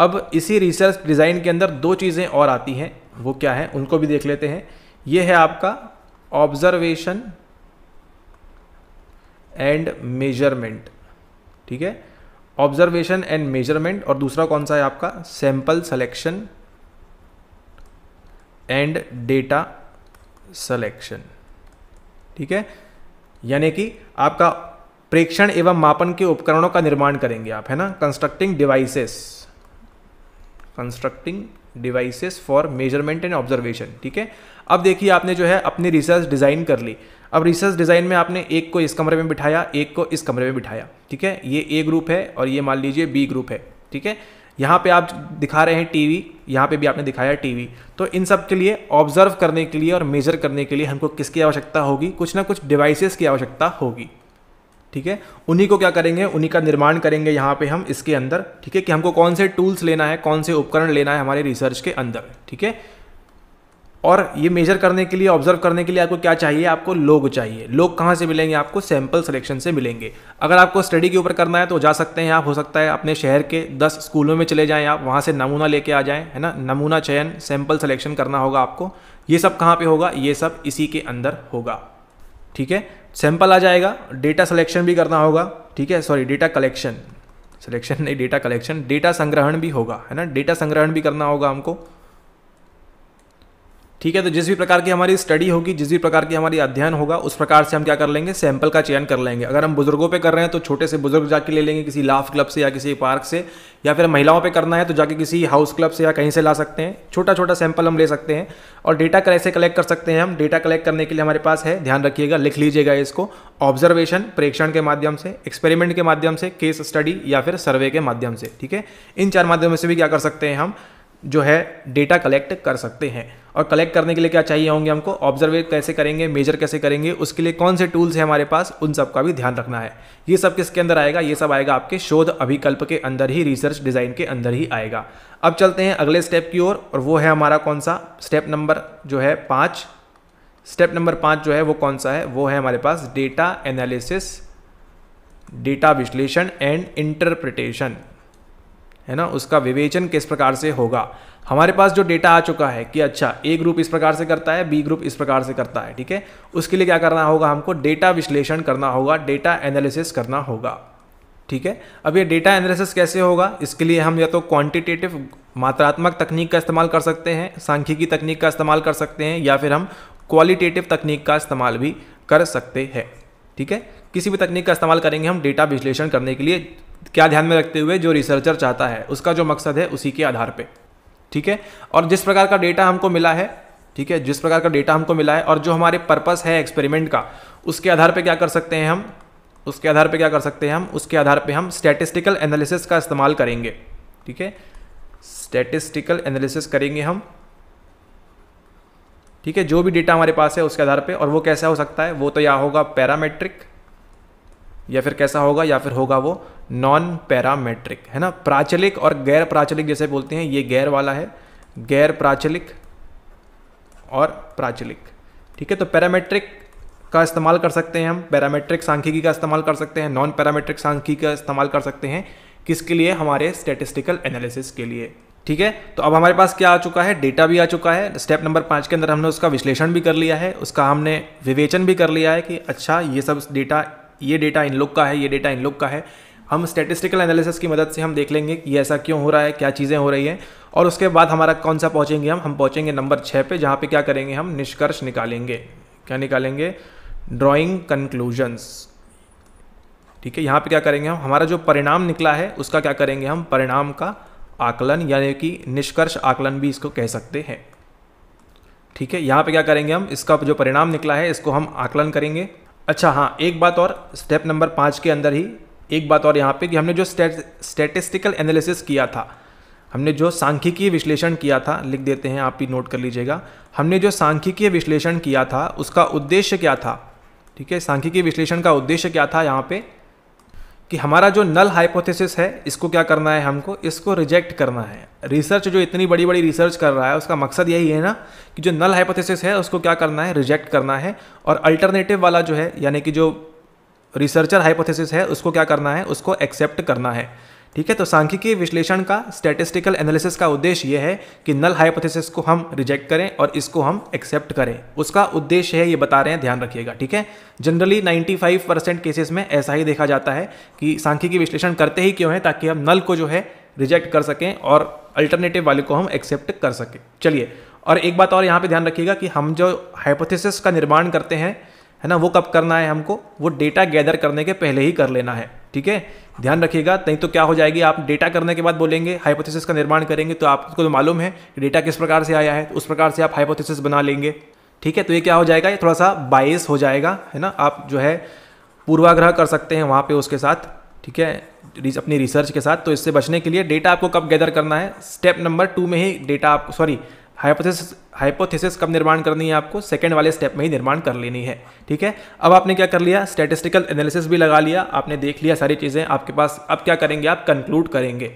अब इसी रिसर्च डिज़ाइन के अंदर दो चीज़ें और आती हैं वो क्या है उनको भी देख लेते हैं ये है आपका ऑब्जर्वेशन एंड मेजरमेंट ठीक है ऑब्जर्वेशन एंड मेजरमेंट और दूसरा कौन सा है आपका sample selection and data selection ठीक है यानी कि आपका प्रेक्षण एवं मापन के उपकरणों का निर्माण करेंगे आप है ना constructing devices constructing devices for measurement and observation ठीक है अब देखिए आपने जो है अपनी रिसर्च डिज़ाइन कर ली अब रिसर्च डिज़ाइन में आपने एक को इस कमरे में बिठाया एक को इस कमरे में बिठाया ठीक है ये ए ग्रुप है और ये मान लीजिए बी ग्रुप है ठीक है यहाँ पे आप दिखा रहे हैं टीवी यहाँ पे भी आपने दिखाया टीवी तो इन सब के लिए ऑब्जर्व करने के लिए और मेजर करने के लिए हमको किसकी आवश्यकता होगी कुछ ना कुछ डिवाइसेस की आवश्यकता होगी ठीक है उन्हीं को क्या करेंगे उन्हीं का निर्माण करेंगे यहाँ पे हम इसके अंदर ठीक है कि हमको कौन से टूल्स लेना है कौन से उपकरण लेना है हमारे रिसर्च के अंदर ठीक है और ये मेजर करने के लिए ऑब्जर्व करने के लिए आपको क्या चाहिए आपको लोग चाहिए लोग कहाँ से मिलेंगे आपको सैंपल सिलेक्शन से मिलेंगे अगर आपको स्टडी के ऊपर करना है तो जा सकते हैं आप हो सकता है अपने शहर के दस स्कूलों में चले जाएं आप वहाँ से नमूना लेके आ जाएं है ना नमूना चयन सैंपल सिलेक्शन करना होगा आपको ये सब कहाँ पर होगा ये सब इसी के अंदर होगा ठीक है सैंपल आ जाएगा डेटा सिलेक्शन भी करना होगा ठीक है सॉरी डेटा कलेक्शन सिलेक्शन नहीं डेटा कलेक्शन डेटा संग्रहण भी होगा है ना डेटा संग्रहण भी करना होगा हमको ठीक है तो जिस भी प्रकार की हमारी स्टडी होगी जिस भी प्रकार की हमारी अध्ययन होगा उस प्रकार से हम क्या कर लेंगे सैंपल का चयन कर लेंगे अगर हम बुजुर्गों पे कर रहे हैं तो छोटे से बुजुर्ग जाके ले लेंगे किसी लाफ क्लब से या किसी पार्क से या फिर महिलाओं पे करना है तो जाके किसी हाउस क्लब से या कहीं से ला सकते हैं छोटा छोटा सैंपल हम ले सकते हैं और डेटा कैसे कलेक्ट कर सकते हैं हम डेटा कलेक्ट करने के लिए हमारे पास है ध्यान रखिएगा लिख लीजिएगा इसको ऑब्जर्वेशन प्रेक्षण के माध्यम से एक्सपेरिमेंट के माध्यम से केस स्टडी या फिर सर्वे के माध्यम से ठीक है इन चार माध्यमों से भी क्या कर सकते हैं हम जो है डेटा कलेक्ट कर सकते हैं और कलेक्ट करने के लिए क्या चाहिए होंगे हमको ऑब्जर्वे कैसे करेंगे मेजर कैसे करेंगे उसके लिए कौन से टूल्स हैं हमारे पास उन सब का भी ध्यान रखना है ये सब किसके अंदर आएगा ये सब आएगा आपके शोध अभिकल्प के अंदर ही रिसर्च डिज़ाइन के अंदर ही आएगा अब चलते हैं अगले स्टेप की ओर और, और वो है हमारा कौन सा स्टेप नंबर जो है पाँच स्टेप नंबर पाँच जो है वो कौन सा है वो है हमारे पास डेटा एनालिसिस डेटा विश्लेषण एंड इंटरप्रिटेशन है ना उसका विवेचन किस प्रकार से होगा हमारे पास जो डेटा आ चुका है कि अच्छा ए ग्रुप इस प्रकार से करता है बी ग्रुप इस प्रकार से करता है ठीक है उसके लिए क्या करना होगा हमको डेटा विश्लेषण करना होगा डेटा एनालिसिस करना होगा ठीक है अब ये डेटा एनालिसिस कैसे होगा इसके लिए हम या तो क्वांटिटेटिव मात्रात्मक तकनीक का इस्तेमाल कर सकते हैं सांख्यिकी तकनीक का इस्तेमाल कर सकते हैं या फिर हम क्वालिटेटिव तकनीक का इस्तेमाल भी कर सकते हैं ठीक है किसी भी तकनीक का इस्तेमाल करेंगे हम डेटा विश्लेषण करने के लिए क्या ध्यान में रखते हुए जो रिसर्चर चाहता है उसका जो मकसद है उसी के आधार पे ठीक है और जिस प्रकार का डेटा हमको मिला है ठीक है जिस प्रकार का डेटा हमको मिला है और जो हमारे पर्पस है एक्सपेरिमेंट का उसके आधार पे क्या कर सकते हैं हम उसके आधार पे क्या कर सकते हैं हम उसके आधार पे हम स्टैटिस्टिकल एनालिसिस का इस्तेमाल करेंगे ठीक है स्टैटिस्टिकल एनालिसिस करेंगे हम ठीक है जो भी डेटा हमारे पास है उसके आधार पर और वो कैसा हो सकता है वो तो या होगा पैरामेट्रिक या फिर कैसा होगा या फिर होगा वो नॉन पैरामेट्रिक है ना प्राचलिक और गैर प्राचलिक जैसे बोलते हैं ये गैर वाला है गैर प्राचलिक और प्राचलिक ठीक है तो पैरामेट्रिक का इस्तेमाल कर सकते हैं हम पैरामेट्रिक सांख्यिकी का इस्तेमाल कर सकते हैं नॉन पैरामेट्रिक सांख्यिकी का इस्तेमाल कर सकते हैं किसके लिए हमारे स्टेटिस्टिकल एनालिसिस के लिए ठीक है तो अब हमारे पास क्या आ चुका है डेटा भी आ चुका है स्टेप नंबर पाँच के अंदर हमने उसका विश्लेषण भी कर लिया है उसका हमने विवेचन भी कर लिया है कि अच्छा ये सब डेटा ये डेटा इन लोग का है ये डेटा इन लोग का है हम स्टेटिस्टिकल एनालिसिस की मदद से हम देख लेंगे कि ऐसा क्यों हो रहा है क्या चीज़ें हो रही हैं और उसके बाद हमारा कौन सा पहुँचेंगे हम हम पहुँचेंगे नंबर छः पे जहाँ पे क्या करेंगे हम निष्कर्ष निकालेंगे क्या निकालेंगे ड्राइंग कंक्लूजन्स ठीक है यहाँ पे क्या करेंगे हम हमारा जो परिणाम निकला है उसका क्या करेंगे हम परिणाम का आकलन यानी कि निष्कर्ष आकलन भी इसको कह सकते हैं ठीक है यहाँ पे क्या करेंगे हम इसका जो परिणाम निकला है इसको हम आकलन करेंगे अच्छा हाँ एक बात और स्टेप नंबर पाँच के अंदर ही एक बात और यहाँ पे कि हमने जो स्टेटिस्टिकल एनालिसिस किया था हमने जो सांख्यिकीय विश्लेषण किया था लिख देते हैं आप ही नोट कर लीजिएगा हमने जो सांख्यिकीय विश्लेषण किया था उसका उद्देश्य क्या था ठीक है सांख्यिकीय विश्लेषण का उद्देश्य क्या था यहाँ पे कि हमारा जो नल हाइपोथेसिस है इसको क्या करना है हमको इसको रिजेक्ट करना है रिसर्च जो इतनी बड़ी बड़ी रिसर्च कर रहा है उसका मकसद यही है ना कि जो नल हाइपोथेसिस है उसको क्या करना है रिजेक्ट करना है और अल्टरनेटिव वाला जो है यानी कि जो रिसर्चर हाइपोथेसिस है उसको क्या करना है उसको एक्सेप्ट करना है ठीक है तो सांख्यिकीय विश्लेषण का स्टेटिस्टिकल एनालिसिस का उद्देश्य यह है कि नल हाइपोथेसिस को हम रिजेक्ट करें और इसको हम एक्सेप्ट करें उसका उद्देश्य है ये बता रहे हैं ध्यान रखिएगा ठीक है जनरली 95 परसेंट केसेस में ऐसा ही देखा जाता है कि सांख्यिकी विश्लेषण करते ही क्यों है ताकि हम नल को जो है रिजेक्ट कर सकें और अल्टरनेटिव वाले को हम एक्सेप्ट कर सकें चलिए और एक बात और यहाँ पर ध्यान रखिएगा कि हम जो हाइपोथेसिस का निर्माण करते हैं है ना वो कब करना है हमको वो डेटा गैदर करने के पहले ही कर लेना है ठीक है ध्यान रखिएगा नहीं तो क्या हो जाएगी आप डेटा करने के बाद बोलेंगे हाइपोथेसिस का निर्माण करेंगे तो आपको तो मालूम है डेटा किस प्रकार से आया है तो उस प्रकार से आप हाइपोथेसिस बना लेंगे ठीक है तो ये क्या हो जाएगा ये थोड़ा सा बायस हो जाएगा है ना आप जो है पूर्वाग्रह कर सकते हैं वहाँ पे उसके साथ ठीक है अपनी रिसर्च के साथ तो इससे बचने के लिए डेटा आपको कब गैदर करना है स्टेप नंबर टू में ही डेटा आप सॉरी हाइपोथेसिस हाइपोथेसिस कब निर्माण करनी है आपको सेकेंड वाले स्टेप में ही निर्माण कर लेनी है ठीक है अब आपने क्या कर लिया स्टेटिस्टिकल एनालिसिस भी लगा लिया आपने देख लिया सारी चीज़ें आपके पास अब क्या करेंगे आप कंक्लूड करेंगे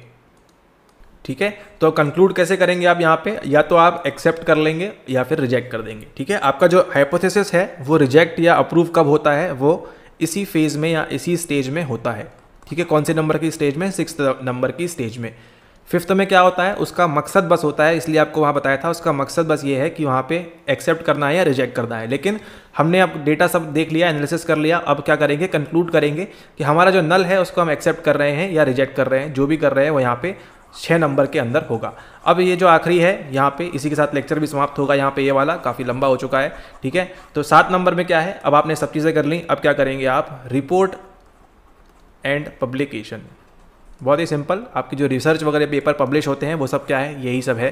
ठीक है तो कंक्लूड कैसे करेंगे आप यहाँ पे या तो आप एक्सेप्ट कर लेंगे या फिर रिजेक्ट कर देंगे ठीक है आपका जो हाइपोथेसिस है वो रिजेक्ट या अप्रूव कब होता है वो इसी फेज़ में या इसी स्टेज में होता है ठीक है कौन से नंबर की स्टेज में सिक्स नंबर की स्टेज में फिफ्थ में क्या होता है उसका मकसद बस होता है इसलिए आपको वहाँ बताया था उसका मकसद बस ये है कि वहाँ पे एक्सेप्ट करना है या रिजेक्ट करना है लेकिन हमने अब डेटा सब देख लिया एनालिसिस कर लिया अब क्या करेंगे कंक्लूड करेंगे कि हमारा जो नल है उसको हम एक्सेप्ट कर रहे हैं या रिजेक्ट कर रहे हैं जो भी कर रहे हैं वो यहाँ पे छः नंबर के अंदर होगा अब ये जो आखिरी है यहाँ पे इसी के साथ लेक्चर भी समाप्त होगा यहाँ पे ये वाला काफ़ी लंबा हो चुका है ठीक है तो सात नंबर में क्या है अब आपने सब चीज़ें कर ली अब क्या करेंगे आप रिपोर्ट एंड पब्लिकेशन बहुत ही सिंपल आपके जो रिसर्च वगैरह पेपर पब्लिश होते हैं वो सब क्या है यही सब है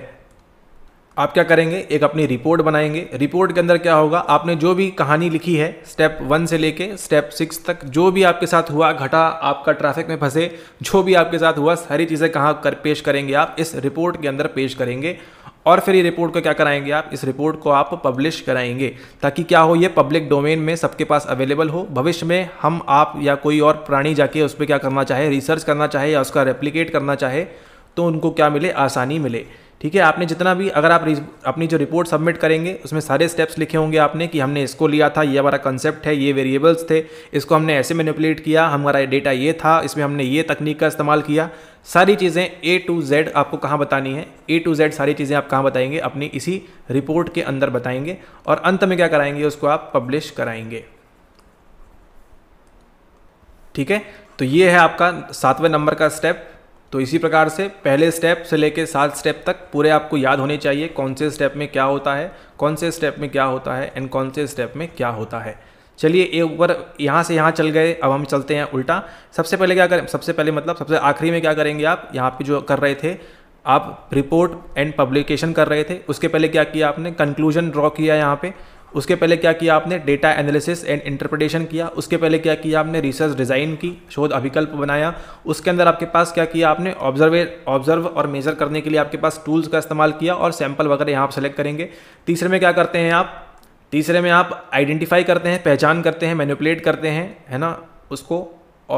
आप क्या करेंगे एक अपनी रिपोर्ट बनाएंगे रिपोर्ट के अंदर क्या होगा आपने जो भी कहानी लिखी है स्टेप वन से लेके स्टेप सिक्स तक जो भी आपके साथ हुआ घटा आपका ट्रैफिक में फंसे जो भी आपके साथ हुआ सारी चीज़ें कहाँ कर पेश करेंगे आप इस रिपोर्ट के अंदर पेश करेंगे और फिर ये रिपोर्ट को क्या कराएंगे आप इस रिपोर्ट को आप पब्लिश कराएंगे ताकि क्या हो ये पब्लिक डोमेन में सबके पास अवेलेबल हो भविष्य में हम आप या कोई और प्राणी जाके उस पर क्या करना चाहे रिसर्च करना चाहे या उसका रेप्लीकेट करना चाहे तो उनको क्या मिले आसानी मिले ठीक है आपने जितना भी अगर आप अपनी जो रिपोर्ट सबमिट करेंगे उसमें सारे स्टेप्स लिखे होंगे आपने कि हमने इसको लिया था ये हमारा कंसेप्ट है ये वेरिएबल्स थे इसको हमने ऐसे मैनिपुलेट किया हमारा डेटा ये था इसमें हमने ये तकनीक का इस्तेमाल किया सारी चीज़ें ए टू जेड आपको कहाँ बतानी है ए टू जेड सारी चीज़ें आप कहाँ बताएंगे अपनी इसी रिपोर्ट के अंदर बताएंगे और अंत में क्या कराएंगे उसको आप पब्लिश कराएंगे ठीक है तो ये है आपका सातवें नंबर का स्टेप तो इसी प्रकार से पहले स्टेप से लेकर सात स्टेप तक पूरे आपको याद होने चाहिए कौन से स्टेप में क्या होता है कौन से स्टेप में क्या होता है एंड कौन से स्टेप में क्या होता है चलिए एक बार यहाँ से यहाँ चल गए अब हम चलते हैं उल्टा सबसे पहले क्या करें सबसे पहले मतलब सबसे आखिरी में क्या करेंगे आप यहाँ पे जो कर रहे थे आप रिपोर्ट एंड पब्लिकेशन कर रहे थे उसके पहले क्या किया आपने कंक्लूजन ड्रॉ किया यहाँ पे उसके पहले क्या किया आपने डेटा एनालिसिस एंड इंटरप्रिटेशन किया उसके पहले क्या किया आपने रिसर्च डिज़ाइन की शोध अभिकल्प बनाया उसके अंदर आपके पास क्या किया आपने ऑब्जर्वे ऑब्जर्व और मेज़र करने के लिए आपके पास टूल्स का इस्तेमाल किया और सैंपल वगैरह यहाँ आप सेलेक्ट करेंगे तीसरे में क्या करते हैं आप तीसरे में आप आइडेंटिफाई करते हैं पहचान करते हैं मैनिपुलेट करते हैं है ना उसको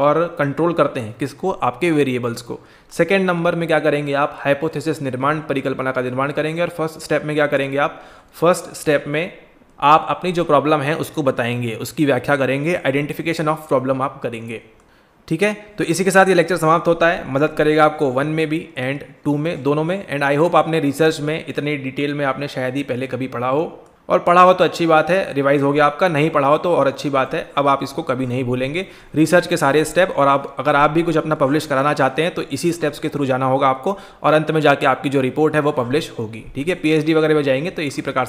और कंट्रोल करते हैं किसको आपके वेरिएबल्स को सेकेंड नंबर में क्या करेंगे आप हाइपोथेसिस निर्माण परिकल्पना का निर्माण करेंगे और फर्स्ट स्टेप में क्या करेंगे आप फर्स्ट स्टेप में आप अपनी जो प्रॉब्लम है उसको बताएंगे उसकी व्याख्या करेंगे आइडेंटिफिकेशन ऑफ प्रॉब्लम आप करेंगे ठीक है तो इसी के साथ ये लेक्चर समाप्त होता है मदद करेगा आपको वन में भी एंड टू में दोनों में एंड आई होप आपने रिसर्च में इतनी डिटेल में आपने शायद ही पहले कभी पढ़ा हो और पढ़ा हो तो अच्छी बात है रिवाइज हो गया आपका नहीं पढ़ा हो तो और अच्छी बात है अब आप इसको कभी नहीं भूलेंगे रिसर्च के सारे स्टेप और आप अगर आप भी कुछ अपना पब्लिश कराना चाहते हैं तो इसी स्टेप्स के थ्रू जाना होगा आपको और अंत में जाके आपकी जो रिपोर्ट है वो पब्लिश होगी ठीक है पी वगैरह में जाएंगे तो इसी प्रकार